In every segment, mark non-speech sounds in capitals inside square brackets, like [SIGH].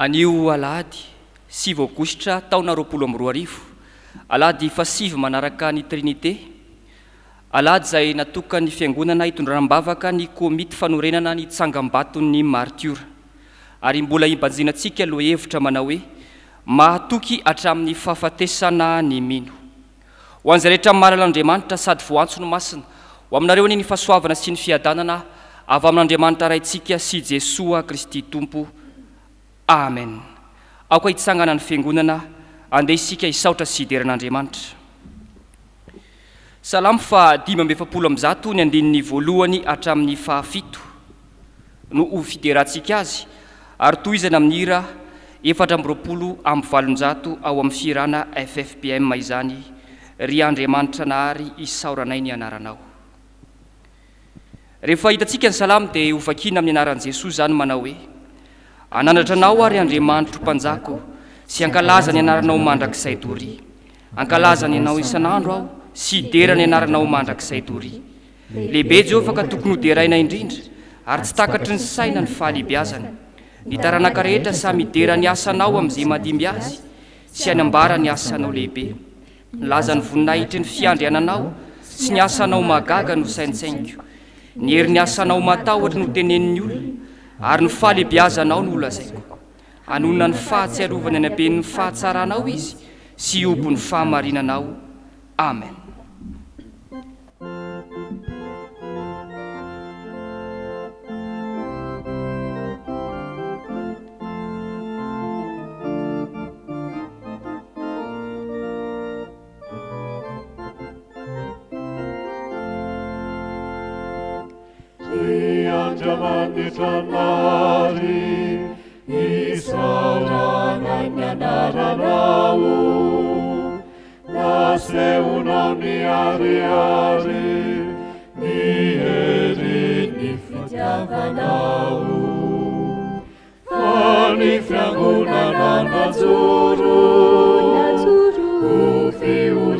anio alady sivoagositra taona roapolo roa arivo alaady fasivy manaraka ny trinite alaady izay natokany fiangonana hitondranam-bavaka ny komity fanorenana ny tsangam-bato ny martiura ary mbola ibanjinantsika aloha hevitra manao hoe mahatoky hatramin'ny fahafatesana ny mino ho an'izay rehetra ymahalan'andriamanitra sady voaantso ny masina ho aminareo ani ny fahasoavana sy ny fiadanana avy amin'n'andriamanitra raintsika sy jesosa kristy tompo amen aoka hitsangana ny fiangonana ande isika isaotra syideran'adriamanitra laipoo matony adinny voalohany atramin'ny fahait no hfiensika azy arytoizana min'ny hira efra mropolo amyvalonjato ao amin'ny firana ffpmmayzany y adiaanira nahay isaoranay yandina amin'ny ananesoszanyanahoe ananatranao ary andriamanitro mpanjako sy ankalaza ny anaranao mandrakzayri ankalaza ny anao isnandroao sy erny anaranao mandraka lehibe eka tokny oaina indrinda aytsy a ny innyaayhe saeny asao amay yay anyaaehienyniiny adyaaao sy ny asaoaaa noiao nyer'ny asnaoata notenennyolona ary ny fahalehibeaza anao no oloazaiko anonona ny fahatsiarovana ny benny fahatsaranao izy sy obon'ny fahamarinanao amen ni manditanari isaranananaranau naseunaniariari nieriny fitiavanao na zuru o fior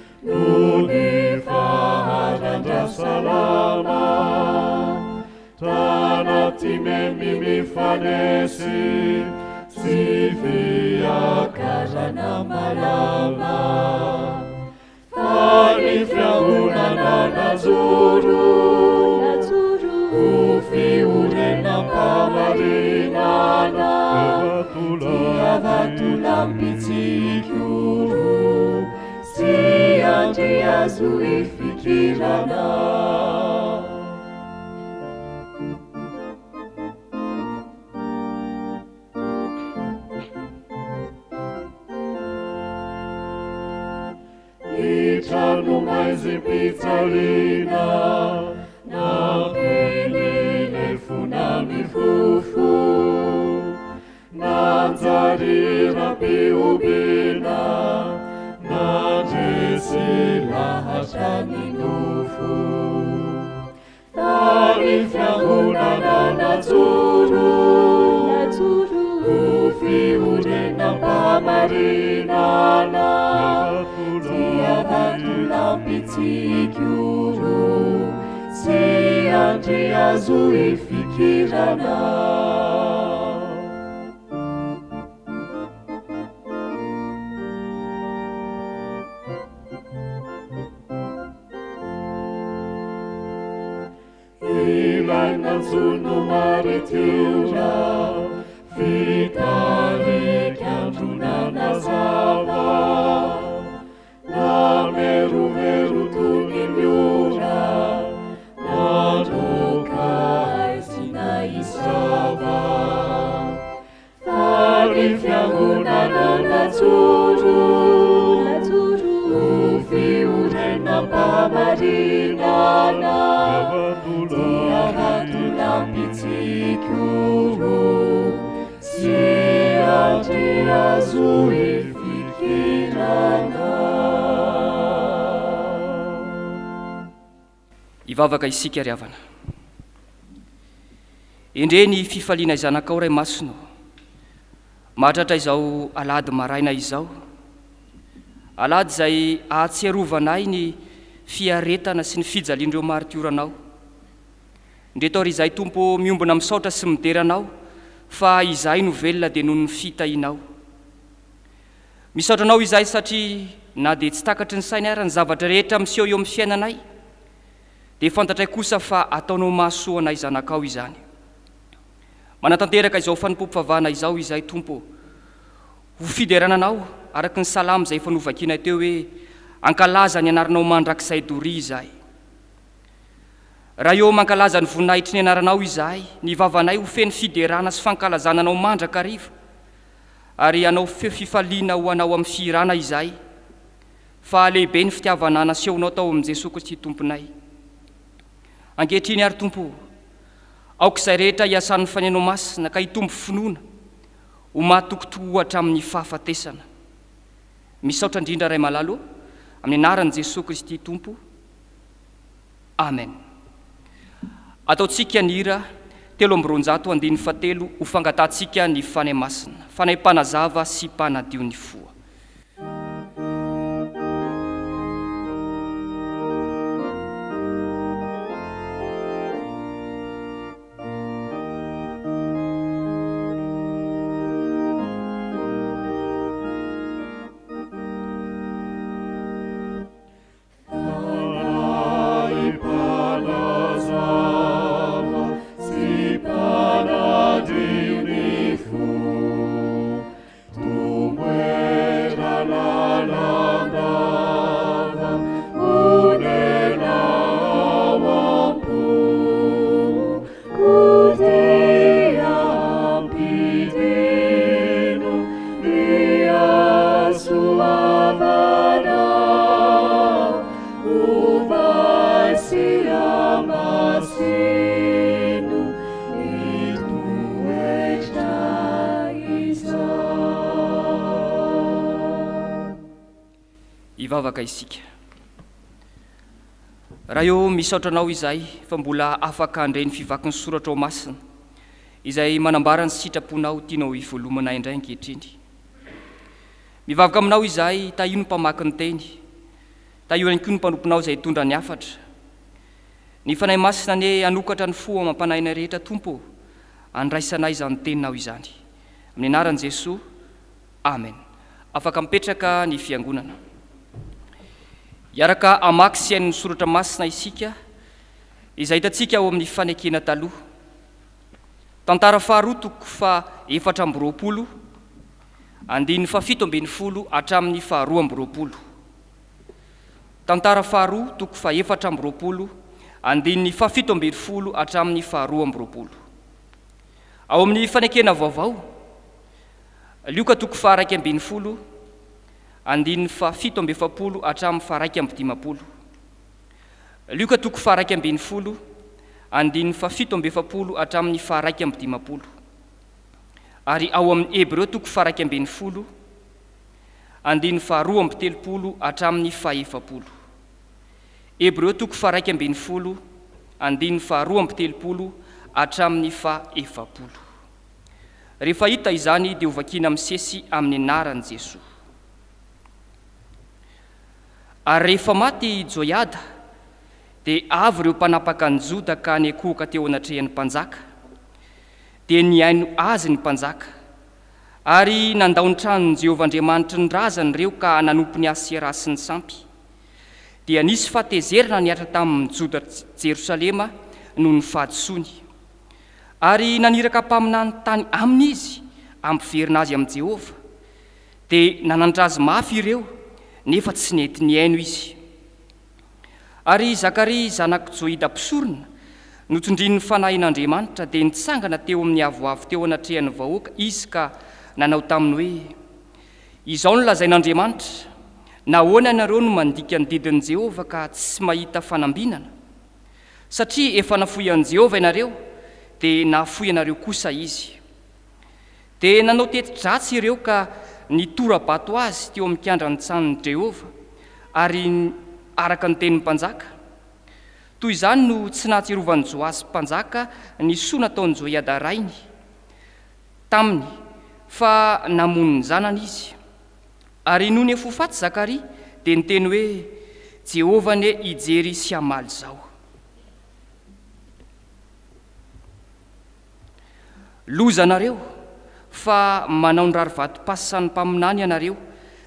nony fahazandra salama tanatymemy mifanesy syvyakazana malala famyfraonananazoro o fiotrennampamarinana avatolampisikoroy njia zuifikirana itanuma izipitsalina na pili elfu na mifufu na nzarira piubina na njia se lahatrany nofo tametahonana natsoro atsoro ofi orenna famarinana ze ataty lampitsikyoro se antreazo i fikirana sunt numare tira, vitale canjuna nazava, na meru meru tu nimiura, na doca esina isava, fari fianguna na nazuru, nazuru, ufi urena pamarinana, aisaaendre ny fifaliana izanakao ray masina mahatratra izao alady maraina izao alady zay ahatsiarovanay ny fiaretana sy ny fijaliandreo maritioranao ndretor izay tompo miombina msaotra sy mideranao fa izahy novelna dea noho ny fitahinao misyatranao izay satria na de tsy takatry ny sainy arany zavatra rehetra mso eo amny fiainanay d ntay kosa fatoaoahanayaoompao ayeanzaynteooenaanrakzayiyeoaznyniahir ny anaaay naanay hofeny fiderana sy fankalazananao mandrakriv ary anao fe-fifaliana ho anao amin'ny fiirana izahy fa alehibe ny fitiavana nasehonao atao ami'y jesos kristy tomponay angehatriny ary tompo aokaizay rehetra hiasan'ny fanenao masina ka hitombo finoana ho mahatokotok ohatramin'ny fahafatesana mis saotra indrindra ray malalo amin'ny anaran' jesosy kristy tompo amen ataotsika n ira telo amb ronjato andiny fa telo ho fangatantsika ny fanay masina fanay mpanazava sy mpanadio ny foa landreny fivakiny soratoainazayaarany sitraponao tianao ivoalomanaindray ankehitrinyikinaoizaytai nopaanytenyo nopaoinaozaytonana ny fnay aina ni anokatra ny fo am-panaina rehetra tompo andraisanay izanyteninao izany amin'ny anaran' jesosamen afaka mipetraka ny fiangonana iaraka amaky sy ain'nny soratra masina isika iza itatsika ao amin'ny fanekena taloh tantara faharoa toko fa efatra mby ropolo andin'ny fahafito ambiny folo atramin'ny faharoa amby ropolo tantara faharoa toko fa efatra amby ropolo andinn'ny fafito ambiny folo atramin'ny faharoaamby ropolo ao amin'ny fanekena vaovao lioka toko fa araikyambin'ny folo andiny fa fito ambefapolo atramin'y faraiky ambidimapolo lioka toko fahraikambin'ny folo andiny fafito ambefapolo atramin'ny faraiky ambidimapolo ary ao ai'y ebreo toko faraikabn' folo andin faroa ambtelopolo atramin'ny faepolo ebreo toko faaikbn' folo andiny fahroa ambitelopolo atramin'ny faefapolo ehefaita izanydia ovakina ami sesy amin'ny narany jesoy ary rehefa maty joiada dia avy ireo mpanapaka ny joda ka ny akohaka teo anatrehan'ny mpanjaka dia niaino azy ny mpanjaka ary nandaon- tranony jehovahandriamanitra nyrazany ireo ka nanompo ny azsiaraa sy ny sampy dia nisy fatezerina niatra tamin'ny joda jerosalema noho ny fahadisony ary naniraka mpaminany tany aminy izy ampiverina azy amin'i jehova dia nanan-drazy mafy ireo nefa tsy nenti ny aino izy ary zakaria zanaky johidampisorona notsondrinyny fanahyn'andriamanitra dia nitsangana teo amin'ny avoavy teo anatrehany vahoaka izy ka nanao taminy hoe izao no lazain'andriamanitra na hoana ianareo no manodika ny didini jehovah ka tsy mahita fanambinana satria efa nafoyan'i jehovah ianareo dia nahafoy anareo kosa izy dia nanao teti-dratsy ireo ka ny torabato azy teo ami'ykandrany tsanony jehovah ary araka nytenin mpanjaka toy izany no tsy natyirovan'jo azy mpanjaka ny soana ataon'izao hiadarainy taminy fa namonyny zanana izy ary no ny fofaty zakaria dia nyteny hoe jehovah ane ijery sy amaly zao lozanareo fa manao ny rari vatom-pasany mpaminany ianareo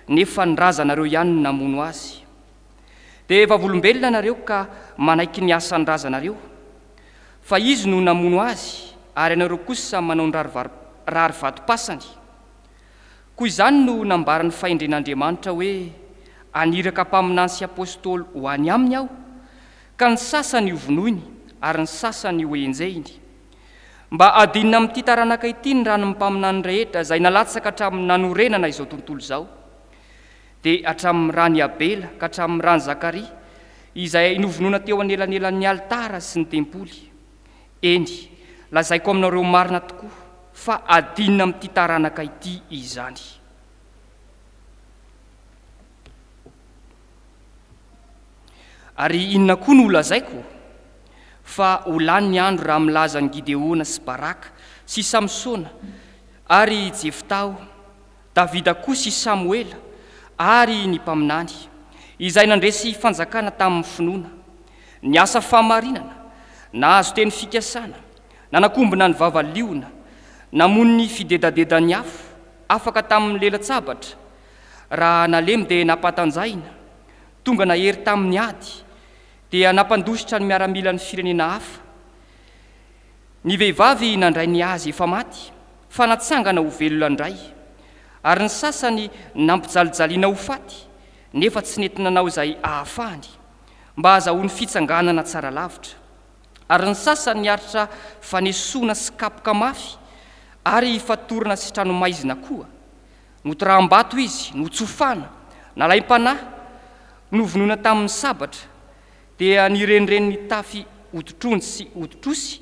nefa ny raza anareo ihany no namono azy dia evavolombelona anareo ka manaiky ny asany raza anareo fa izy no namono azy ary ianareo kosa manao nrara rary vatompasany koa izany no nambarany faendren'andriamanitra hoe aniraka mpaminany sy apôstôly ho any aminy aho ka ny sasany ovonoiny ary ny sasany hoenjeiny mba adinina mity taranaka ity ny rano nmpaminany rehetra zay nalasaka hatramin'ny nanorenana izao tontolo zao dia atramin'ny rany abela ka hatramin'ny rany zakaria izay novonoana teo anyelanelan'ny alitara sy ny tempoly eny lazaiko aminaoreo marina tokoa fa adinna mity taranaka ity izany ary inona koa no ho lazaiko fa olany ny andro raha milaza ny gideona sy baraka sy i samsôna ary jeftao davida koa sy i samoela ary ny mpaminany izay nandresy fanjakana tamin'ny finoana ny asa fahamarinana nahazoteny fikasana nanakombona ny vavaliona namony ny fidedadedany afo afaka tamin'ny lelatsabatra raha nalemy dia nampatanjaina tonga na hery tamin'ny ady dia nampandositra ny miaramila ny firenena hafa ny vehivavy nandray ny azy efa maty fa natsangana ho velona indray ary ny sasany nampijalijaliana ho faty nefa tsy nentina anao izay ahafahany mba hazahoa ny fitsanganana tsara lavitra ary ny sasany aritra vanesoana sykapoka mafy ary fatorana sy tranomaizina koa nootoram-bato izy notsofana nalaym-panahy novonoina tamin'ny sabatra dia nirenireniny tafy oditronsy oditrosy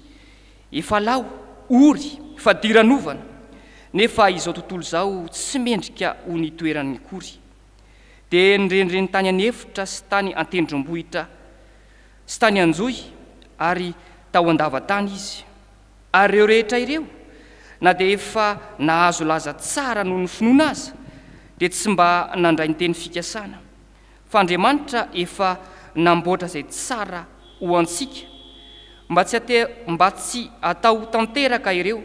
efa lao ory efa diranovana nefa izao tontolo izao tsy mendrika ho ny toeran'ny kory dia nyreniren tany anyefitra sy tany antendrom-bohitra sy tany anjohy ary tao andavatany izy ary reo rehetra ireo na dia efa nahazo laza tsara noho ny finoana aza dia tsy mba nandray nteny fikasana fa andriamanitra efa namborzay tsra hoantkmba mba tsy atao tanteraka ireo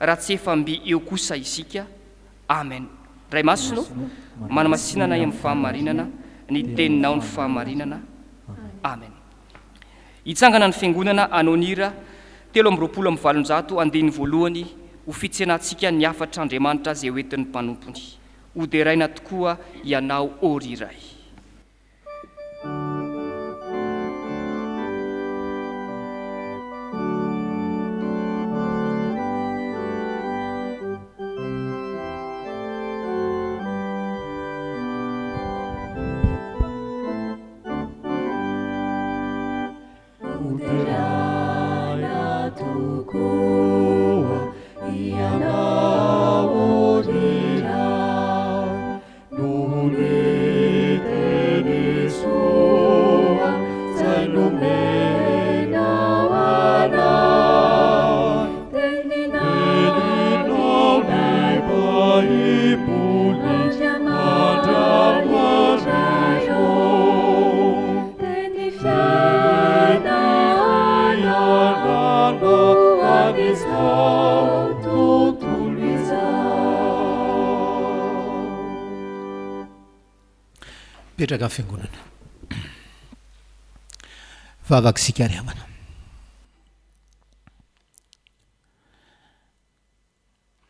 raha tsy efa mbi eo kosa isik amen ay anomanainanay am'nyfahaainanany teninaony fhaannaaenitangananyfiangonanaanniteo am'yroapolo ay valonjato andiny voalohany hofitsinantsika ny afatraandriamanitra zay entin'ny mpanompony oderaina tokoa ianao ori ray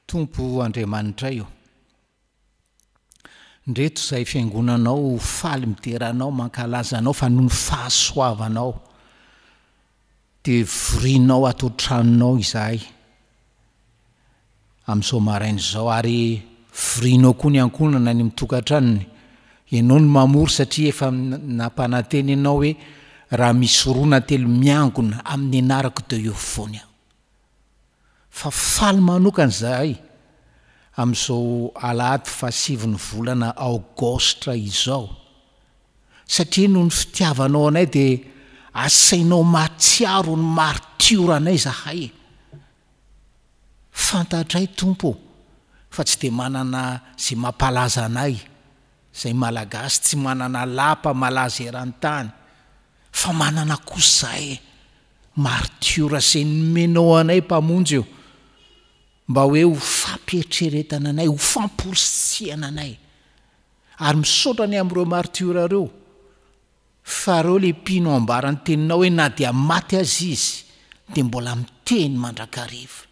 tompo andriamanitra io ndreto zay fiangonanao faly mideranao mankalazanao fa noho ny fahasoavanao de vorinao atao tranonao izahay amin'isomaraina zao ary vrinao koa ny ankonna na ny mitokantranony ianao ny mamory satria efa nampananteny ianao hoe raha misy roa na telo miangona amin'ny anarako de eoo foanya fa faly manokana zahay ami'izao alaty fa sivo ny volana aogostra izao satria noho ny fitiavanao anay de asainao martsiaro ny marotiira anay zahay fantatray tompo fa tsy de manana zay mampalaza anay zay malagasy tsy manana lapa malaza erantany fa manana kozay marotira zay nymenao anay mpamonjy eo mba hoe ho famperitreretana anay ho famporsytsiana anay ary misaotrany am'ireo martiora reo fa reo le pino ambaran'ny teninao hoe na dia maty azy izy de mbola miteny mandrakarifo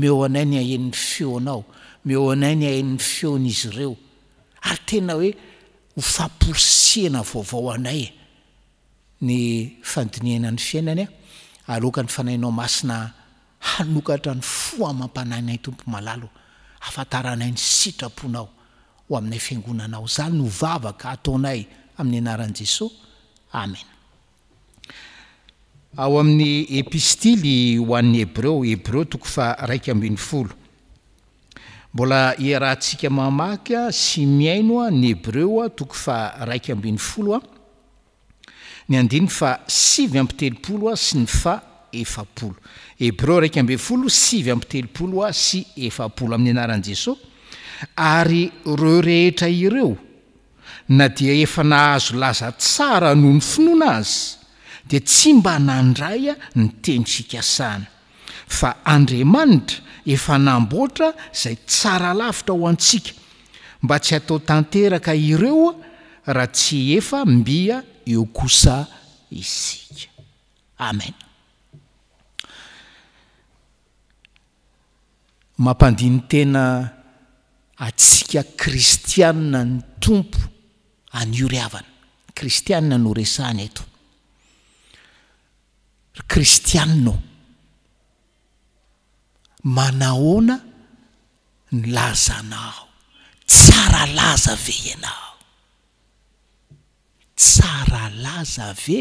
meo anay ny ahenin'ny feonao meo anay ny ahenin'ny feona izy ireo ary tena hoe ho famporosiana vaovao anay e. ny fandineana ny fiainany a aleoka ny fanainao masina hanokatra ny foamampanainay tompo malalo afantaranay ny sitraponao ho aminay fiangonanao zany novavaka ataonay amin'ny anaran'i jesosy amen ao amin'ny epistily ho an'ny heby reo heby reo toko fa raiky ambiny folo mbola iarahantsika mamakya sy miaino a ny hébreo a toko fa raika ambiny folo a ny andinia fa sivy ampitelopolo a sy ny fa efapolo héb reo raika ambin'ny folo sivy ampitelopolo a sy efapolo amin'ny anaran'i jesosy ary reo rehetra ireo na dia efa nahazo laza tsara noho ny finoana azy dia tsy mba nandray a ny teny fikasana fa andriamanitra efa namboatra izay tsara lavitra ho antsika mba tsy atao tanteraka ireoa raha tsy efa mbia eo kosa isika amen mampandiny tena atsika kristianna ny tompo anyory havana kristianna noresahany eto kristiannaao manahona ny lazanao tsara laza ve ianao tsara laza ave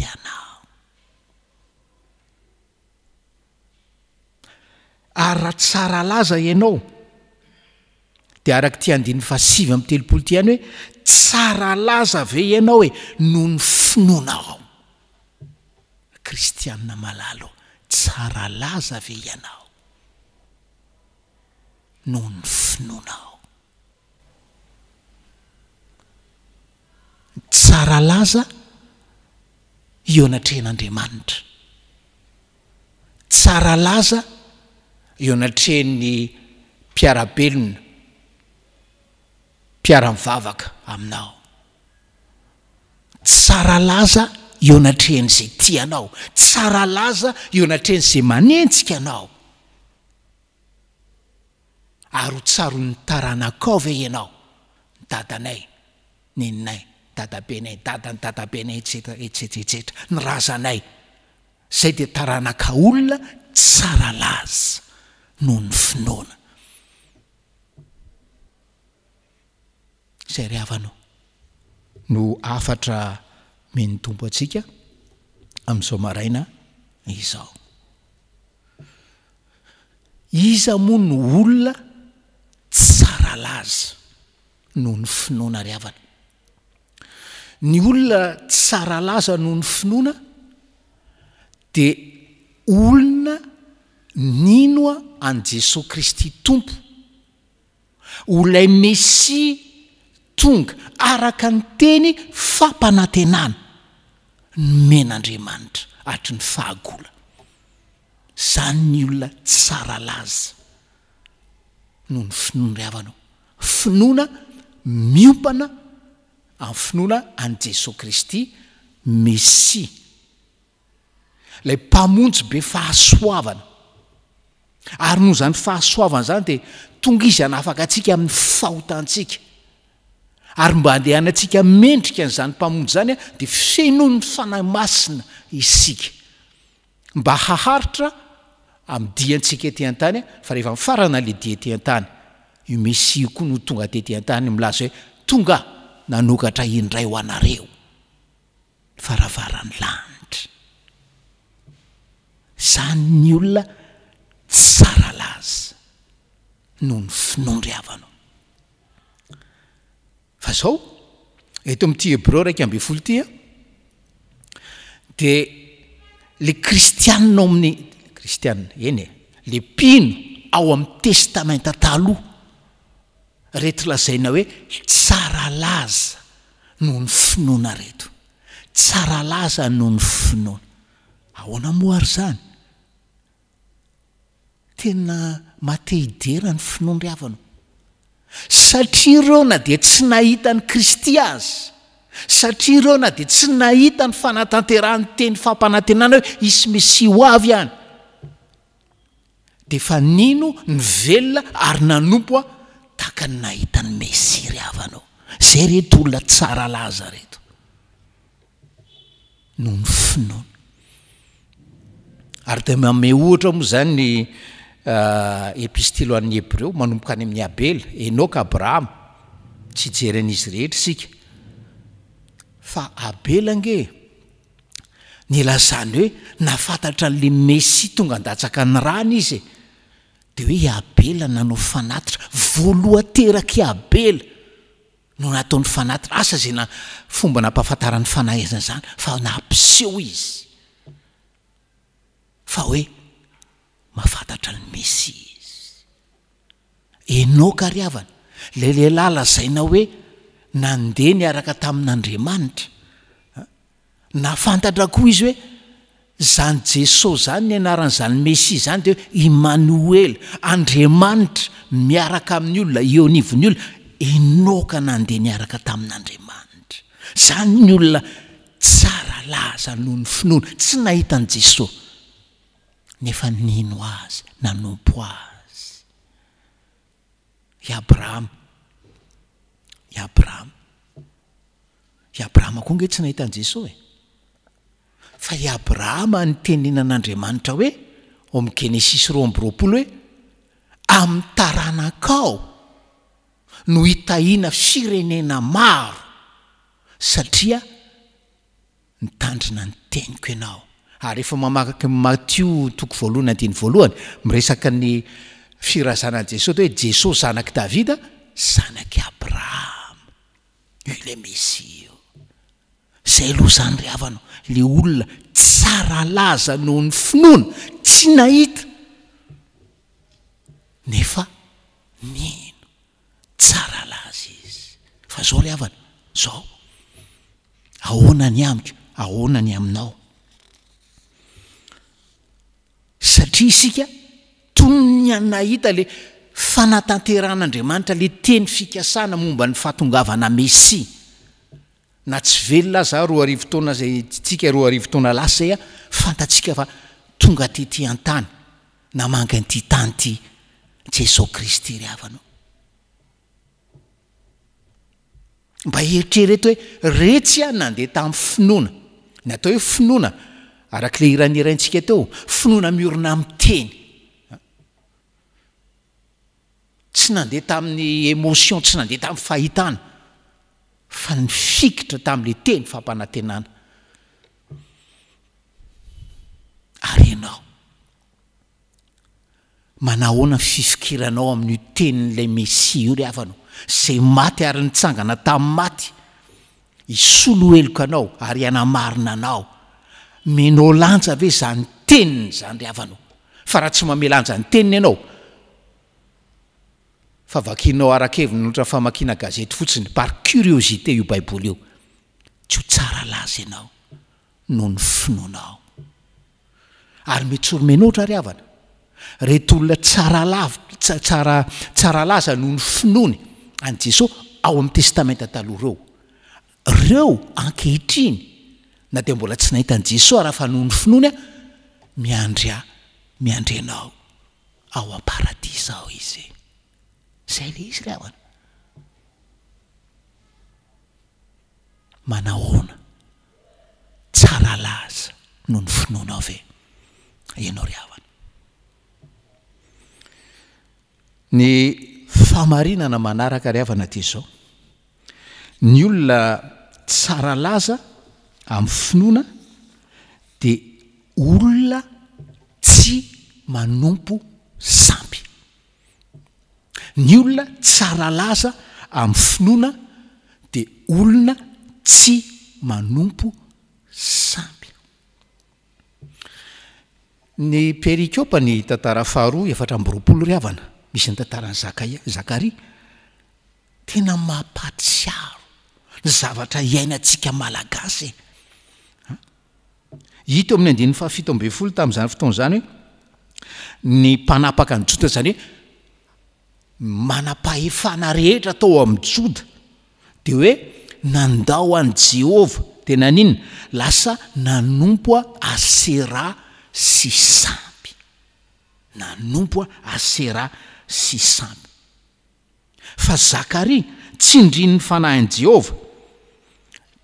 ianao ary raha tsara laza ianao dea araka ti andiny fa sivy am'y telopolo ty hany hoe tsara laza ave ianao oe noho ny finoanaao kristiaina malal tsara laza ave ianao noho ny finoana ao tsara laza eo anatrehn'andriamanitra tsara laza eo anatrehny mpiarabelona mpiaramivavaka aminao tsara laza eo anatrehn'izay tianao tsara laza eo anatrehn' izay manentsika anao ary ho tsaro ny taranakao ve ianao ny dadanay nininay dadabenay dada ny dadabenay etsetra etsetsetsetra ny razanay zay dea taranaka olona tsara laza noho ny finoana zay ry havanao no afatra mih ny tompo atsika amin'izao maraina izaho iza moa ny olona tsaralaza noho ny finoana ry havana ny olona tsaralaza noho ny finoana dia olona ninoa an jesos kristy tompo olna y messie tonga araka ny teny fampanantenana no menandriamanitra artry ny fahagola zany ny olona tsara laza noho ny finoana ry avanao finoana miompana amin'ny finoana any jesos kristy mesia lay mpamonjy be fahasoavana ary no zany fahasoavana zany di tonga izy ana afaka atsika amin'ny fahotantsiaka ary mba handehanantsika mendrika n'izany mpamondry zany a de ffenonny fanay masina isika mba haharitra am'n dia antsika ety an-tany a fa rehefa nifarana lehidia ty an-tany i misy koa no tonga tete an-tany milaza hoe tonga nanokatra indray ho anareo faravarany lanitra zany ny olona tsara laza noho ny finondry avanao zaho eto amin'ity hebreo raika ambe folo ty a de la kristianna amin'ny kristianna eny e le pino ao amin'ny testamenta taloha reto lazaina hoe tsara laza noho ny finoana reto tsara laza noho ny finoana ao anamoary zany tena matehidera ny finoan ry havanao satria ireo na de tsy nahita ny kristy azy satria ireo na de tsy nahita ny fanatanterahan'ny teny fampanantenana hoe i sy mesyo avy ihany de efa nino ny velona ary nanompo a taka ny nahita ny mesiry avanao zay reto olona tsara laza reto noho ny finoana ary de maomey ohatra moa zanyny Eh, epistilo oan'ny hebreo manomboka any amin'ny abela enoka abrahama tsy ijeryan'izy rehetra isika fa abela ngeh ny lazany hoe nafantatra an'la messi tonga andatsaka ny rany izy e de hoe i abela nanao fanatitra voaloha teraka abela no nataon'ny fanatitra asa zay na fomba nampahafantaran'ny fanahaizana zany fa na mpseho izy fa hoe afantatra lemessie izy enoka ry avana la lehilahy lazaina hoe nandeha nyaraka tamin'andriamanitra nafantatra koa izy hoe zany jesosy zany ny anaran'izalymessiea zany de hoe emanoela andriamanitra miaraka amin'ny olona ionivon'ny olona enoka nandeha niaraka tamin'andriamanitra izany ny olona tsara lahazany noho ny finoana tsy nahitan' jesosy nefa nino azy nanompo azy i abrahama i abrahama i abrahama koa ngeh tsy nahitan' jesos e fa i abrahama nitenena an'andriamanitra hoe omy genesisy roa ambyroapolo hoe ami'y taranakao no hitahiana firenena maro satria nitandrina ny teniko ianao ary refa mamaaky matio toko voalohana diany voalohany miresaka ny firazanan jesos tyo hoe jesosy zanakii davida zanaky abrahama i la mesia o zay aloha zany ry havanao le olona tsara laza no ny finoana tsy nahita nefa nino tsara laza izy fa zao le avana zao ahoana ny amiko ahona ny aminao satria isika tony annahita ley fanatanteran'andriamanitra ley teny fikasana momba ny fahatongavana meissi na tsy velona zah roa arivo toana zay tsika roa arivotoana lasy zay a fantatsika fa tonga tety an-tany namanga n'ity tany ty jesosy kristy ryhavanao mba heritrereta hoe reetsy a nandeha tamin'ny finoana natao hoe finoana arak' le iraniraintsika teo finoana miorina ami'nteny tsy nandeha tamin'ny emotion tsy nandeha tamin'ny fahitana fa nifikitra tami'la teny fampanantenana ary ianao manahoana nyfisikiranao amin'n'itenin'lay mesie io ry avanao zay maty ary nitsangana tami'ny maty isolo eloka anao ary anamarina anao menao lanja ve za ny teniny zanyry avanao fa raha tsy mame lanja ny tenina ianao fa vakinao arakevi noatra famakina gazety fotsiny par curiosité io baibouly io tsy ho tsara laza ianao noho ny finoanaao ary metsoro menotra ry avana rety olona tsaralaviatsaralaza noho ny finoany any jesos ao amin'ny testamenta taloha reo reo ankehitriny na tea mbola tsy nahitan' jesos raha fa noho ny finony a miandrya miandrenao ao aparadisa ao izy zay zay le izy ravana manahona tsara laza noho ny finoana ao ve ianao ry avana ny famarinana manaraka ry avana ady zao ny olona tsara laza amin'ny finoana di olona tsy manompo sampy ny olona tsara laza amin'y finoana dea olona tsy manompo sampy ny perikopa ny tantara faharoa efatra ambyroapolo ry avana misy ny tantaranyzakai zakaria tena mampasiaro ny zavatra iainantsika malagasy ito ami'ny andinina fafito amben folo tami'izany fotoana zany hoe ny mpanapaka ny joda zany hoe mana-pahefana rehetra atao amin'ny joda de hoe nandao an' jehova tena aninna lasa nanompo a asera si samy nanompo a asera si samby fa zakaria tsi indrini ny fanahyan'i jehova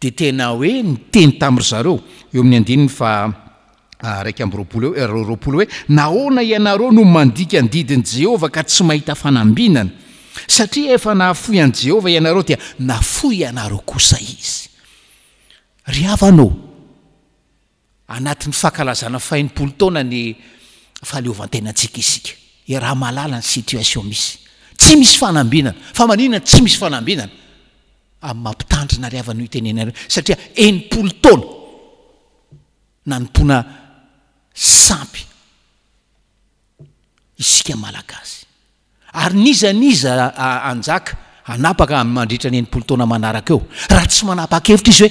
de tena hoe nyteny taminry zareo eo amin'ny adininyakroapolo ah, eh, hoe nahona ianareo no mandika ndidiny jehovah ka tsy mahita fanambinana satria efa nahafoy an'jehova ianareo dia nafo ianareo osa izy raanao anatin'ny fahakalazana fainipolo tona ny fahleovantenantsika isika raha malala ny situation misy tsy misy anaa a anina tsy misy faanana am' mampitandry na ravan itenynare satria enimpolo taona nanompoana sampy isika malagasy ary nizaniza anjaka anapaka am mandritra any enimpolo tona manaraka eo raha tsy manapakaevitra izy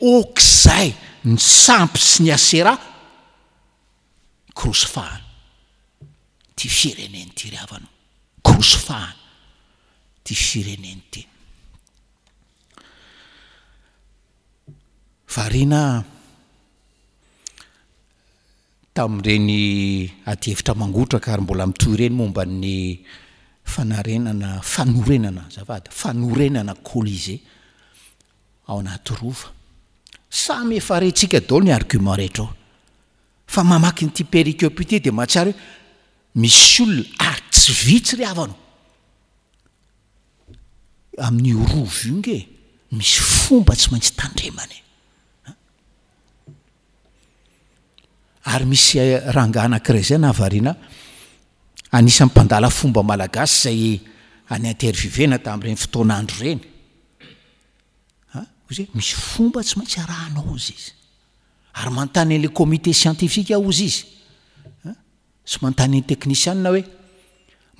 hoe okzay ny sampy sy ny asera koroso fahana ty fireneny ty ry avanao krosy fahana ty firenenyty varina tami'ireny atyevitra mangotra kary mbola mitohy ireny mombany fanarenana fanorenana zy avady fanorenana côlize ao anaty rova samyefa retsika dao ny argiument rehetra ao fa mamaky nyiti perikepité de mahatsary hoe misy olona ary ah, tsy vitsy ry avano amin'ny rovy io ngeh misy fomba tsy maintsy tandremana e. ary misy eh, ranganakira zay na avariana anisan'nympandala fomba malagasy zay an intervivena tami'ireny fotonaandro reny zy hoe misy fomba tsy maintsy ranao zy izy ary manontany'la comité sientifike ozy izy sy manontanyny teknicianna hoe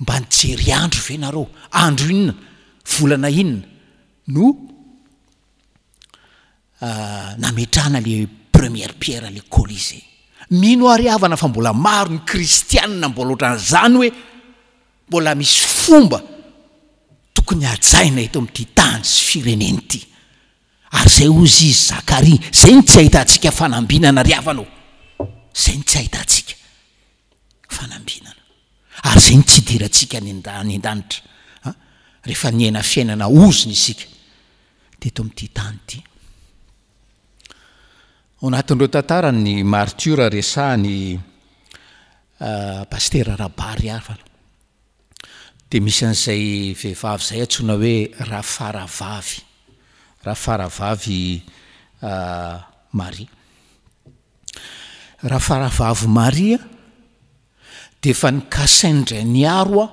mba nijery andro venareo andro inona volana inona no ah, nametrana la premiere pierre lecolise mino ariavana fa mbola maro ny kristianna mboloatranyzany hoe mbola misy fomba tokony ajaina eto ami'ty tany sy fireneny ity ary zay ozy izy zakarya zay ny tsy ahitaantsika fanambinana ri havanao zay ny tsy hahitantsika fanambinana ary zay ny tsy dirantsika nny an-danitra a rehefa nyana fiainana ozona isika de eto amty tany ity oanatindreo tantara ny martura resahny ah, pastera arabaryary faa de misy an'izay vehivavy zay antsona hoe ra faravavy raha faravavy ah, maria rahafaravavy maria de efa ny kasindre ny aro a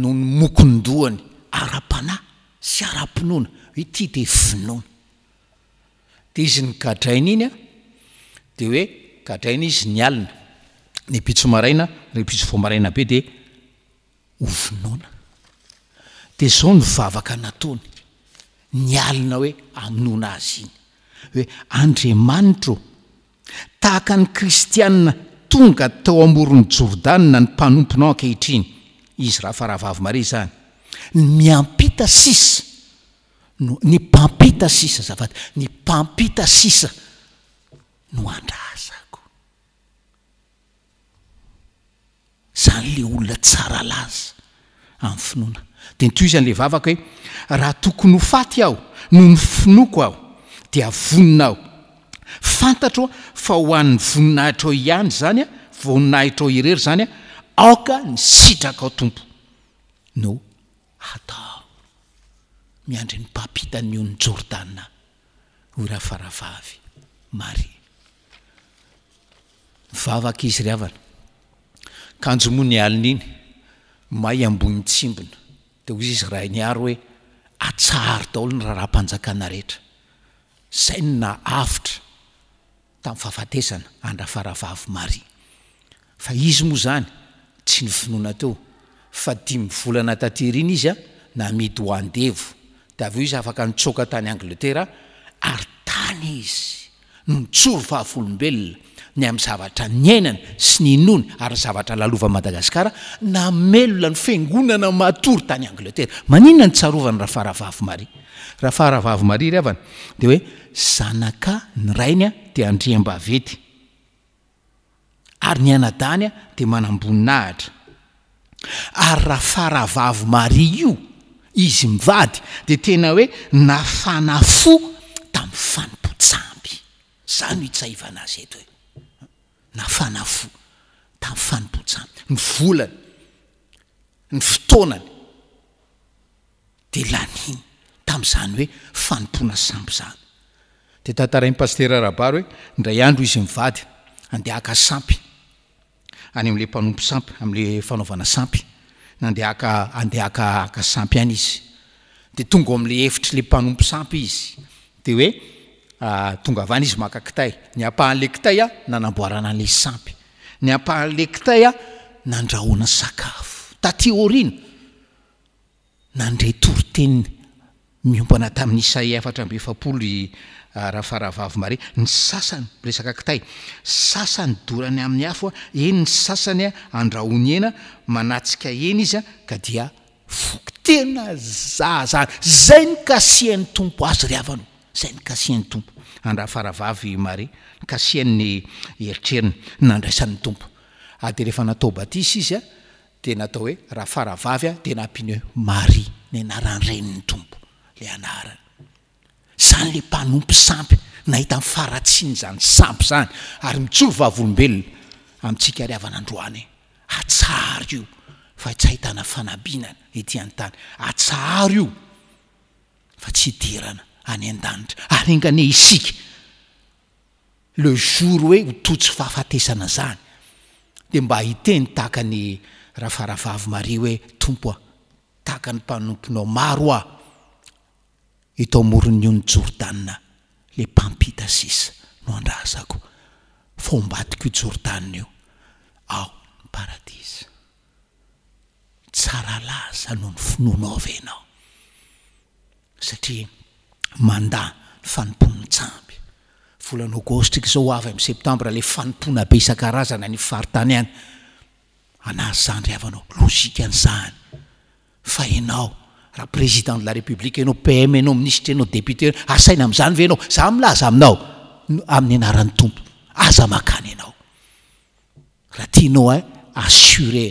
no ny mokondohany ara-panahy sy ara-pinoana e ty de vinona de izy ny gadraina iny a de hoe gadraina izy ny alina ny apitso maraina rypitso voamaraina be di ovonona dia zao nyvavaka nataony ny alina hoe amonona azy iny hoe andriamanitro tahaka ny kristiana tonga tao amoron'ny jordana ny mpanomponao ankehitriny izy raha fa raha vavy mare zany ny miampita sisy ony mpampita sisa zavady ny mpampita sisa no andrazako zany le olona tsara laza amin'ny finoana de ny toy izanylay vavaka hoe raha tokony ho faty aho noho ny finoko aho dia voninao fantatro a fa ho an'ny voninahitrao ihany zany a voninahitrao irery zany a aoka ny sitraka ao tompo no hatao miandrny papitanyony jordana hoy raha faravavy mari vavaka izy r avana kanjo moa ny alina iny may amboninytsimbona de ho izy izy rai ni aro hoe atsary daolona raharahampanjakana rehetra zay no na avitra tamin'ny fafatesana andra faravavy mari fa izy moa zany tsy nyvinoana teo fa di mivolana tatir iny izy a na mity hoandevo av o izy afaka nitsoka tany angletera ary tany izy no ntsoro fahafolombelona ny amin'n zavatra ny ainany sy ny nony ary ny zavatra lalovamadagasikara na melona ny fengonana matory tany angletera maninona ny tsarovany raha faravavo maria raha faravavy maria ry avana de hoe zanaka ny rainy a dea andriam-ba vety ary ny anadany a de manambonina ahitra ary raha faravavy maria io izy mivady de tena hoe nafanafoa tami'y fanompotsampy zany ho itsaivana azy eto oe nafanafo tamin'ny fanompotsamby ny volany ny fotaoanany de laniny tam'izany hoe fanompoana sampy zany de tantarain pastera rahabaro hoe ndray andro izy mivady andehaka sampy any am'la mpanompo sampy am'la fanaovana sampy nandehaka andehaka aka sampy any izy dia tonga ami'lay evitry lay mpanompo sampy izy di hoe tonga avana izy makakitay ny ampahan'le kitay a nanamboarana an'lay sampy ny ampahan'lay kitay a nandrahonan sakafo taty oriana nandre toroteniny miompana tamin'nysay afatra mbe fapoly Ah, raha faravavy mare ny sasany resaka kitay sasany dorany amin'ny hafoa eny ny sasanya andrahoni ena manatsika eny izy a ka dia foky tena za zany zay ny kasihan'ny tompo azy ry avano zay nikasian'ny tompo anraha faravavy mare nkasihanny eritreriny nandraisan'ny tompo ah, a dy rehefa natao batise izy a de natao hoe rahafaravavy a tena ampine mari ny anarany reniny tompo la anarany zany la mpanompy sampy nahita nfaratsiany zany sampy zany ary mitsolo vavolombelona amintsika ri avana androana e atsaro io fa tsy ahitana fanabinana ityany tany atsaro io fa tsy hiderana any an-danitra arengane isika le joury hoe ho totsy fahafatesana zany de mba ahiteny tahaka ny rahafaravavy maria hoe tompo a tahka ny mpanomponao maro a itao moron'io ny jordania le pampita sisa no andrasako fombadiko io jordanina io ao paradise tsara laza noho ny finonao avy anao satria manda ny fanomponn tsamby volanyagôsta ko zao avy am'ny septambra le fanompoana be isan-karazana ny faritany hany anazy zanydry avanao lozikanyizany fa anao raha président de la république anao pm anao ministre anao député ena asaina ami'izany ve anao za milaza aminao amin'ny anaran'ny tompo aza makany ianao raha tiaanao a assure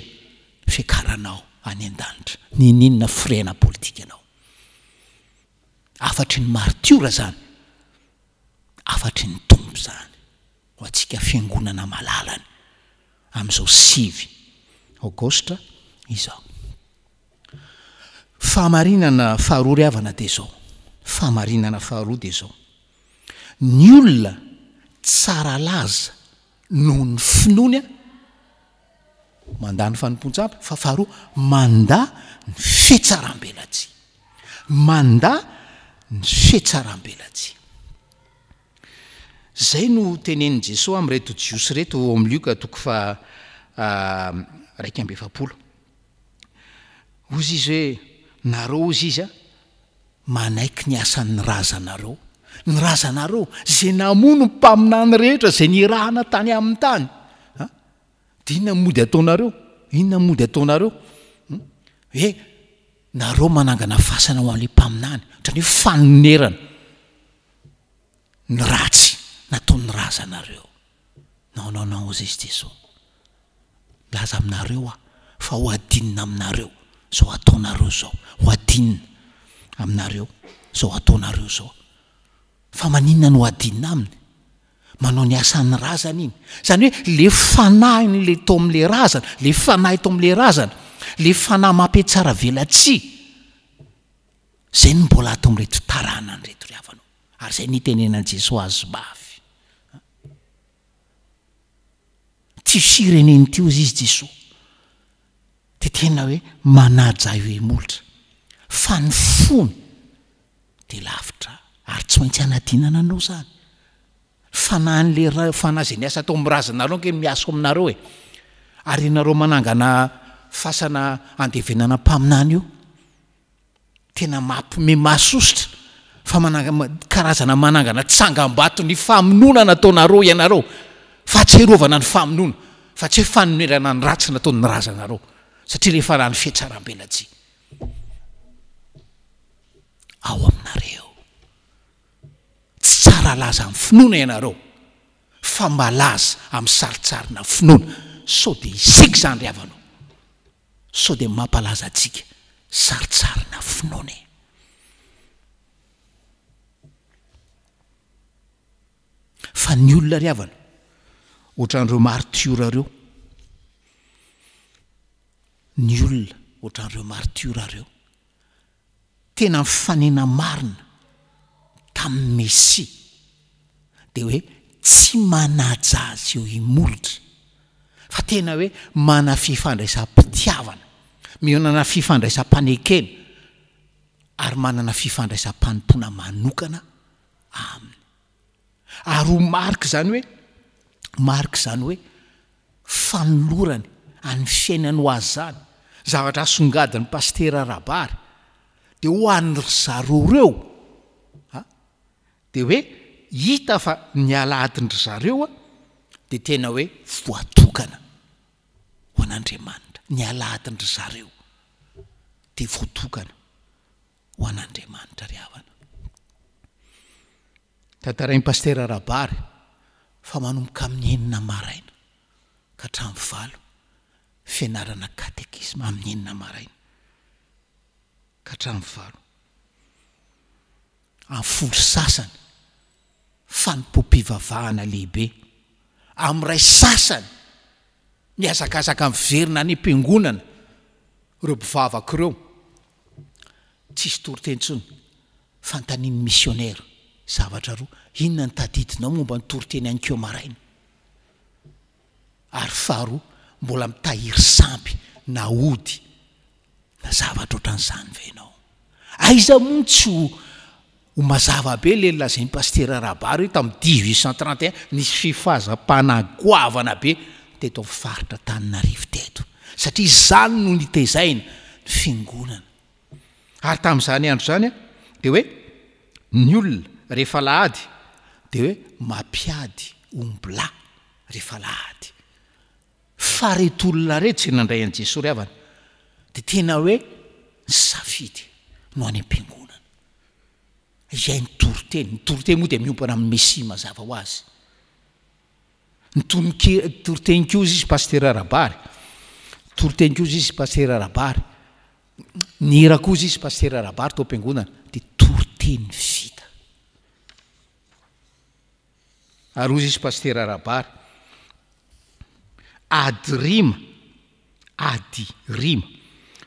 fiakaranao any an-danitra nininona frena politika anao afatry ny maro tiora zany afatry ny tompo zany ho antsika fiangonana malalany amin'izao sivy agostra izao fahmarinana faharoa ry avana de zao fahmarinana faharoa de zao ny olona tsara laza noho ny finony a manda ny fanompontsampa fa faharoa manda ny fetsaambelatsy manda ny fetsarambelatsy zay no tenen' jesos ami' reto jiosy reto omlioka toko fa ah, raika ambe fapolo ozy izy hoe nareo izy izy a manaiky ny asanny razanareo ny razanareo zay namono ny mpaminany rehetra zay nirahana tany amin'ny tanya de inona mody ataonareo inona mody ataonareo hm? he nareo manangana fasana ao ami'la mpaminany hatrany hoe fanonerana ny ratsy nataony razanareo naonaonao zay izy jesosy laza aminareo a fa ho adinina aminareo zao ataonareo zao ho adiina aminareo zao ataonareo zao fa maninona ny ho adinina aminy manao ny asan'ny razany iny zany hoe le fanay in'le to amla razana le fanay ito amle razana ley fanay mampetsara velatsy zay ny mbola ato amirety taraana nyreto ri avanao ary zay ntenenan jesos azo mavy tsi firenenyityo izy izy jesosy de tena hoe manajaiemolitra fa nyfony de lavitra ary tsy maintsy anadinana anao zany fanan'la fanaza ny asa atao ami' razanareo nge miaso aminareo e ary ianareo manangana fasana andevenanampaminana io tena mapime masositra fa karazana manangana tsangam-bato ny famonona nataonareo ianareo fa tsy erovana ny famonoana fa tsy hoe fanonerana ny ratsy nataony razanareo satria rehefa raha ny fihetsarampenatsia ao aminareo tsy tsara laza amin'ny finoana ianareo fa malaza amin'y saritsarina finoana sao de isika zany ry avanao sao de mampalaza atsika saritsarina finoana e fa ny olona ry avana oatran'ireo maro tiorareo ny olona oatran'ireo marotiora reo tena nyfanena marina tamin'ny messi dea hoe tsy manajaazy eo imolitra fa tena hoe mana fifandraisampitiavana minana fifandraisam-panekena ary manana fifandraisampanompoana manokana aminy ary ho marika zany hoe marka zany hoe fanolorany any fiainany ho azy zany zavatra asongadiny pastera rabary de hoanny ry zareo reo a de hoe hita fa ny alatindry zareo a de tena hoe voatokana ho an'andriamanitra ny alatindry zareo de voatokana ho an'andriamanitra ry avana tatarainy pastera rabary fa manomboka amin'ny henina maraina ka hatramn' valo fianarana katekisma amin'ny inona maraina kahatrany valo amn'y folo sasany famipopivavahana lehibe ami'ray sasany miasakasaka amin'ny verina any am-pingonana reo mpivavaka ireo tssy toriteny tsony fantaniany missionaira zavatra roa inona ny tadidinao momba nytoriteny anykeo maraina ary faharoa mbola mitahiry sampy naody la zavatra ohatran'izany vaanao aiza moitsy hoho mazavabe lellaza 'ny pastera rahabary io tamin' dihut cent tt1n nisy fifaza-panagoavana be teto mnifaritra taninarivi teto satria zany no nitezaina ny fingonana ary tamin'izany andro zany a de hoe ny olona rehefa lahady de hoe mampiady ombla rehefa lahady faretolona reto sa nandray an' jesos ry avana de tena hoe safidy no any ampiangonana izay ny toroteny ny toroteny moa di miompana ami'nmesi mazava ho azy noetoriteni ko izy izy pastera arabary toriteny ko zy izy pastera arabary nyirak o zy izy pastera arabary to ampiangonana dia toriteny vita ary ozy izy pastera arabary ady rima ady rima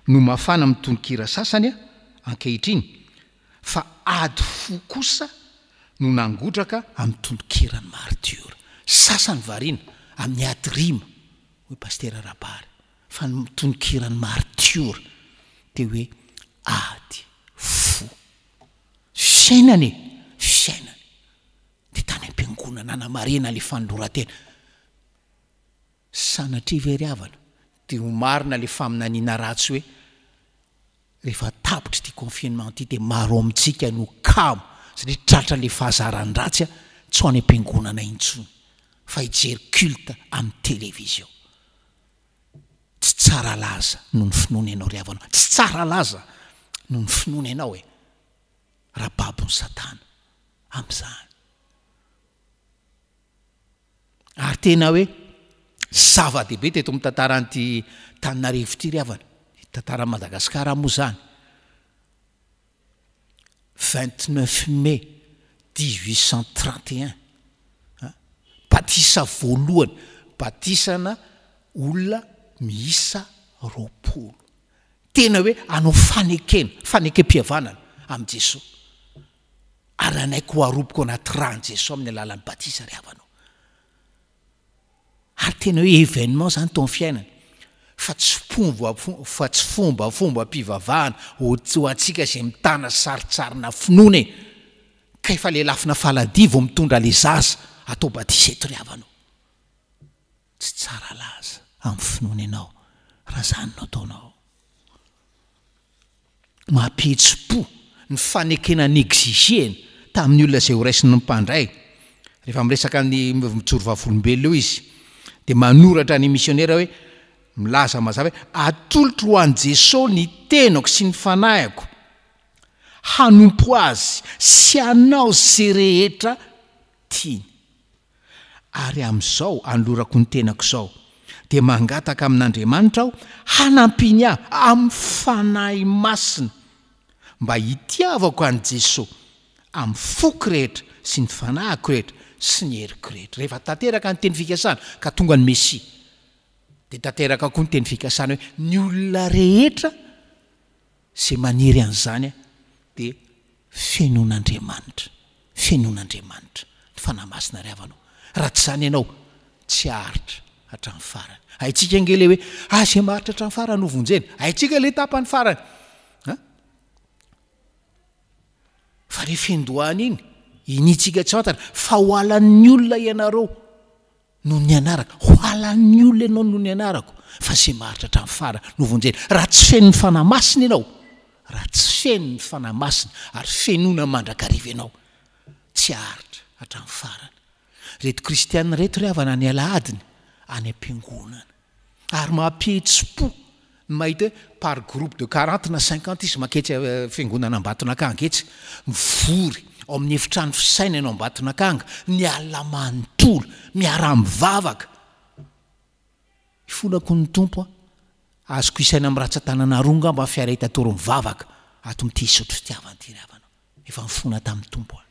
no mafana mitonokira sasany a ankehitra iny fa ady fo kosa no nangotraka amin'y tonokirany marotira sasany variana amin'ny ady rima hoe pastera rabary fa nmitonokirany marotira de hoe ady fo fainana e fiainany de tany ampiangonana anamarena le fanyloratena sanatrive ri avana di homarina ley faminaniana ratsy hoe rehefa tapitry ti confinemant ty di maro amintsika no kamo satria tratra ley fahazarany ratsy a tsy ho any am-piangonana intsony fa hijery culte amin'ny televizion tsy tsara laza noho ny finona ianao ryhavana tsy tsara laza noho ny finona ianao e rahababiny satana ami'izany ary tena hoe zava-dehibe teto mitantaran'ty taninarevoty riavana tantara madagasikara moa zany vingtneuf mai dixhuit cent trenteun a batisa voalohany batisana olona miisa roapolo tena hoe anao fanekena faneke -piavanana am' jesos ary anaiko ho aroboko anaty raany jesus amin'ny alalan'ny batisa ri avana hoeévnzany toaia fa tsy fombafombampivavahana o atsika zay mitana saritsarina finonae ka efale lafina faladia vao mitondra le zaza atao badsetoriaanao tsy tsaaza amyfinona aaayopetsi- ny fanekenany eigea tamin'ny olona zay oraisiny mpandray rehfa miresaka ny mijorovavolombelona eo izy de manoratra ny missioneira hoe milaza mazava ho atolotra roan' jesosy ny tenako sy ny fanahy ako hanompo azy sy anao sy rehetra tiany ary amn'izao anolorako ny tenako izao de mangataka amin'andriamanitra aho hanampiny a amin'ny fanahy masina mba hitiavako an' jesosy amin'ny foky rehetra sy ny fanahako rehetra sy ny heriko rehetra rehefa tanteraka nyteny fikasana ka tonga ny mesie de tanteraka koha nyteny fikasana hoe ny olona rehetra zay manery an'izany a di fenonaandriamanitra fenonaandriamanitra ny fanahmasina ryavanao raha tsy zany ianao tsy aritra hatrany farany aintsika ngele hoe azay ah, maharitra hatran'ny farany ovonjeny aintsika le tapany faranyan fa rehfendohaany iny inytsika tsataa fa hoalan'ny olona ianareo noho ny anaraka hoalan'ny olona ianao no ny anarako fa zay maharitra hatranyfara no onjeny rah tsy fenny naaina anao rah tsy fenny fanamasina ary fenona mandrakriv anao tsy aritra hatranyfarana reto kristiaa reto ryavana ny alaadiny any ampiangonana ary mampietsipo mahita ho par groupe de quarante na cinquante izy maketsy eh, fingonana mbatonakagetsy mivory o amin'ny hevitrany fisaina anao ambatinakanga mialna manotolo miara-mivavaka ifonakony tompoa azoko isaina am'y rahatsatananarongaao mba fiara itatoromivavaka atomteisotra fitiavanytraana efmifona tamin'ny tompoa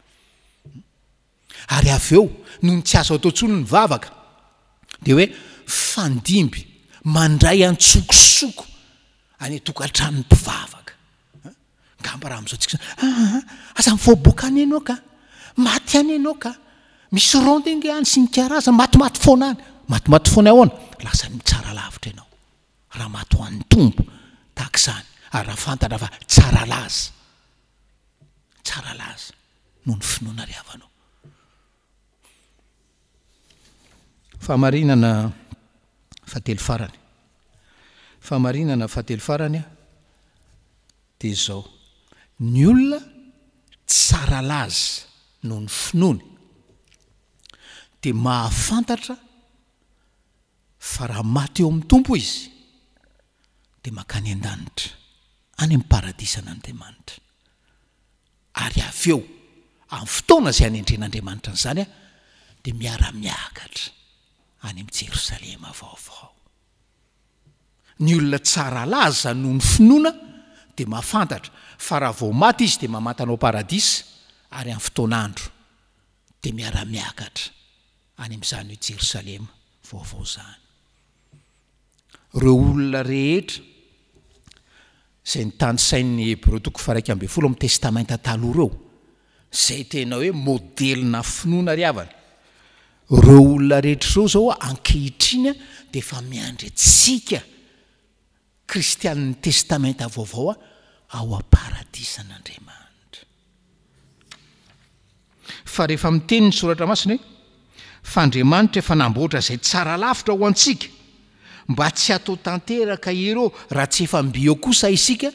ary avy eo noho ny tsy azo ataontsolo ny vavaka de hoe fandimby mandray antsokosoko any tokatranon mpivava hotaamvoboa ah, ah, any anao ka y any anao ka misy rondenga any sy nyazan matimaty fonaanyy foanay ahoalaany mitsaa lavira anaoahay hany ombo ta zanyary rahfantatra faanoho ny inoaa ahahyahnana fahatelo faanya de ao ny olona tsara laza noho ny finoana dia mahafantatra fa raha maty eo amin'ny tompo izy dia makany an-danitra any ami'n paradisa an'andriamanitra ary av eo amin'ny fotoana zay any andren'andriamanitra nyizany a dia miara-miakatra any ami'n jerosalema vaovaao ny olona tsara laza noho ny finoana dia mahafantatra fa raha vao maty izy de mamatanao paradisa ary amin'ny fotoanandro de miara-miakatra any am'izany ho jerosalema vaovao zany reo olona rehetra izay ny tanysainny heby ireo toko faraika ambynyfolo amin'y testamenta taloa reo zay tena hoe modely na finoana ry avana reo olona rehetra reo zaoa ankehitrinya de fa miandry tsika kristian'ny testamenta vaovao a hienyainaho andanitra efanamboatra zay tsara lafitra ho antsika mba tsy atao tanteraka ireo raha tsy efa mby o kosa isika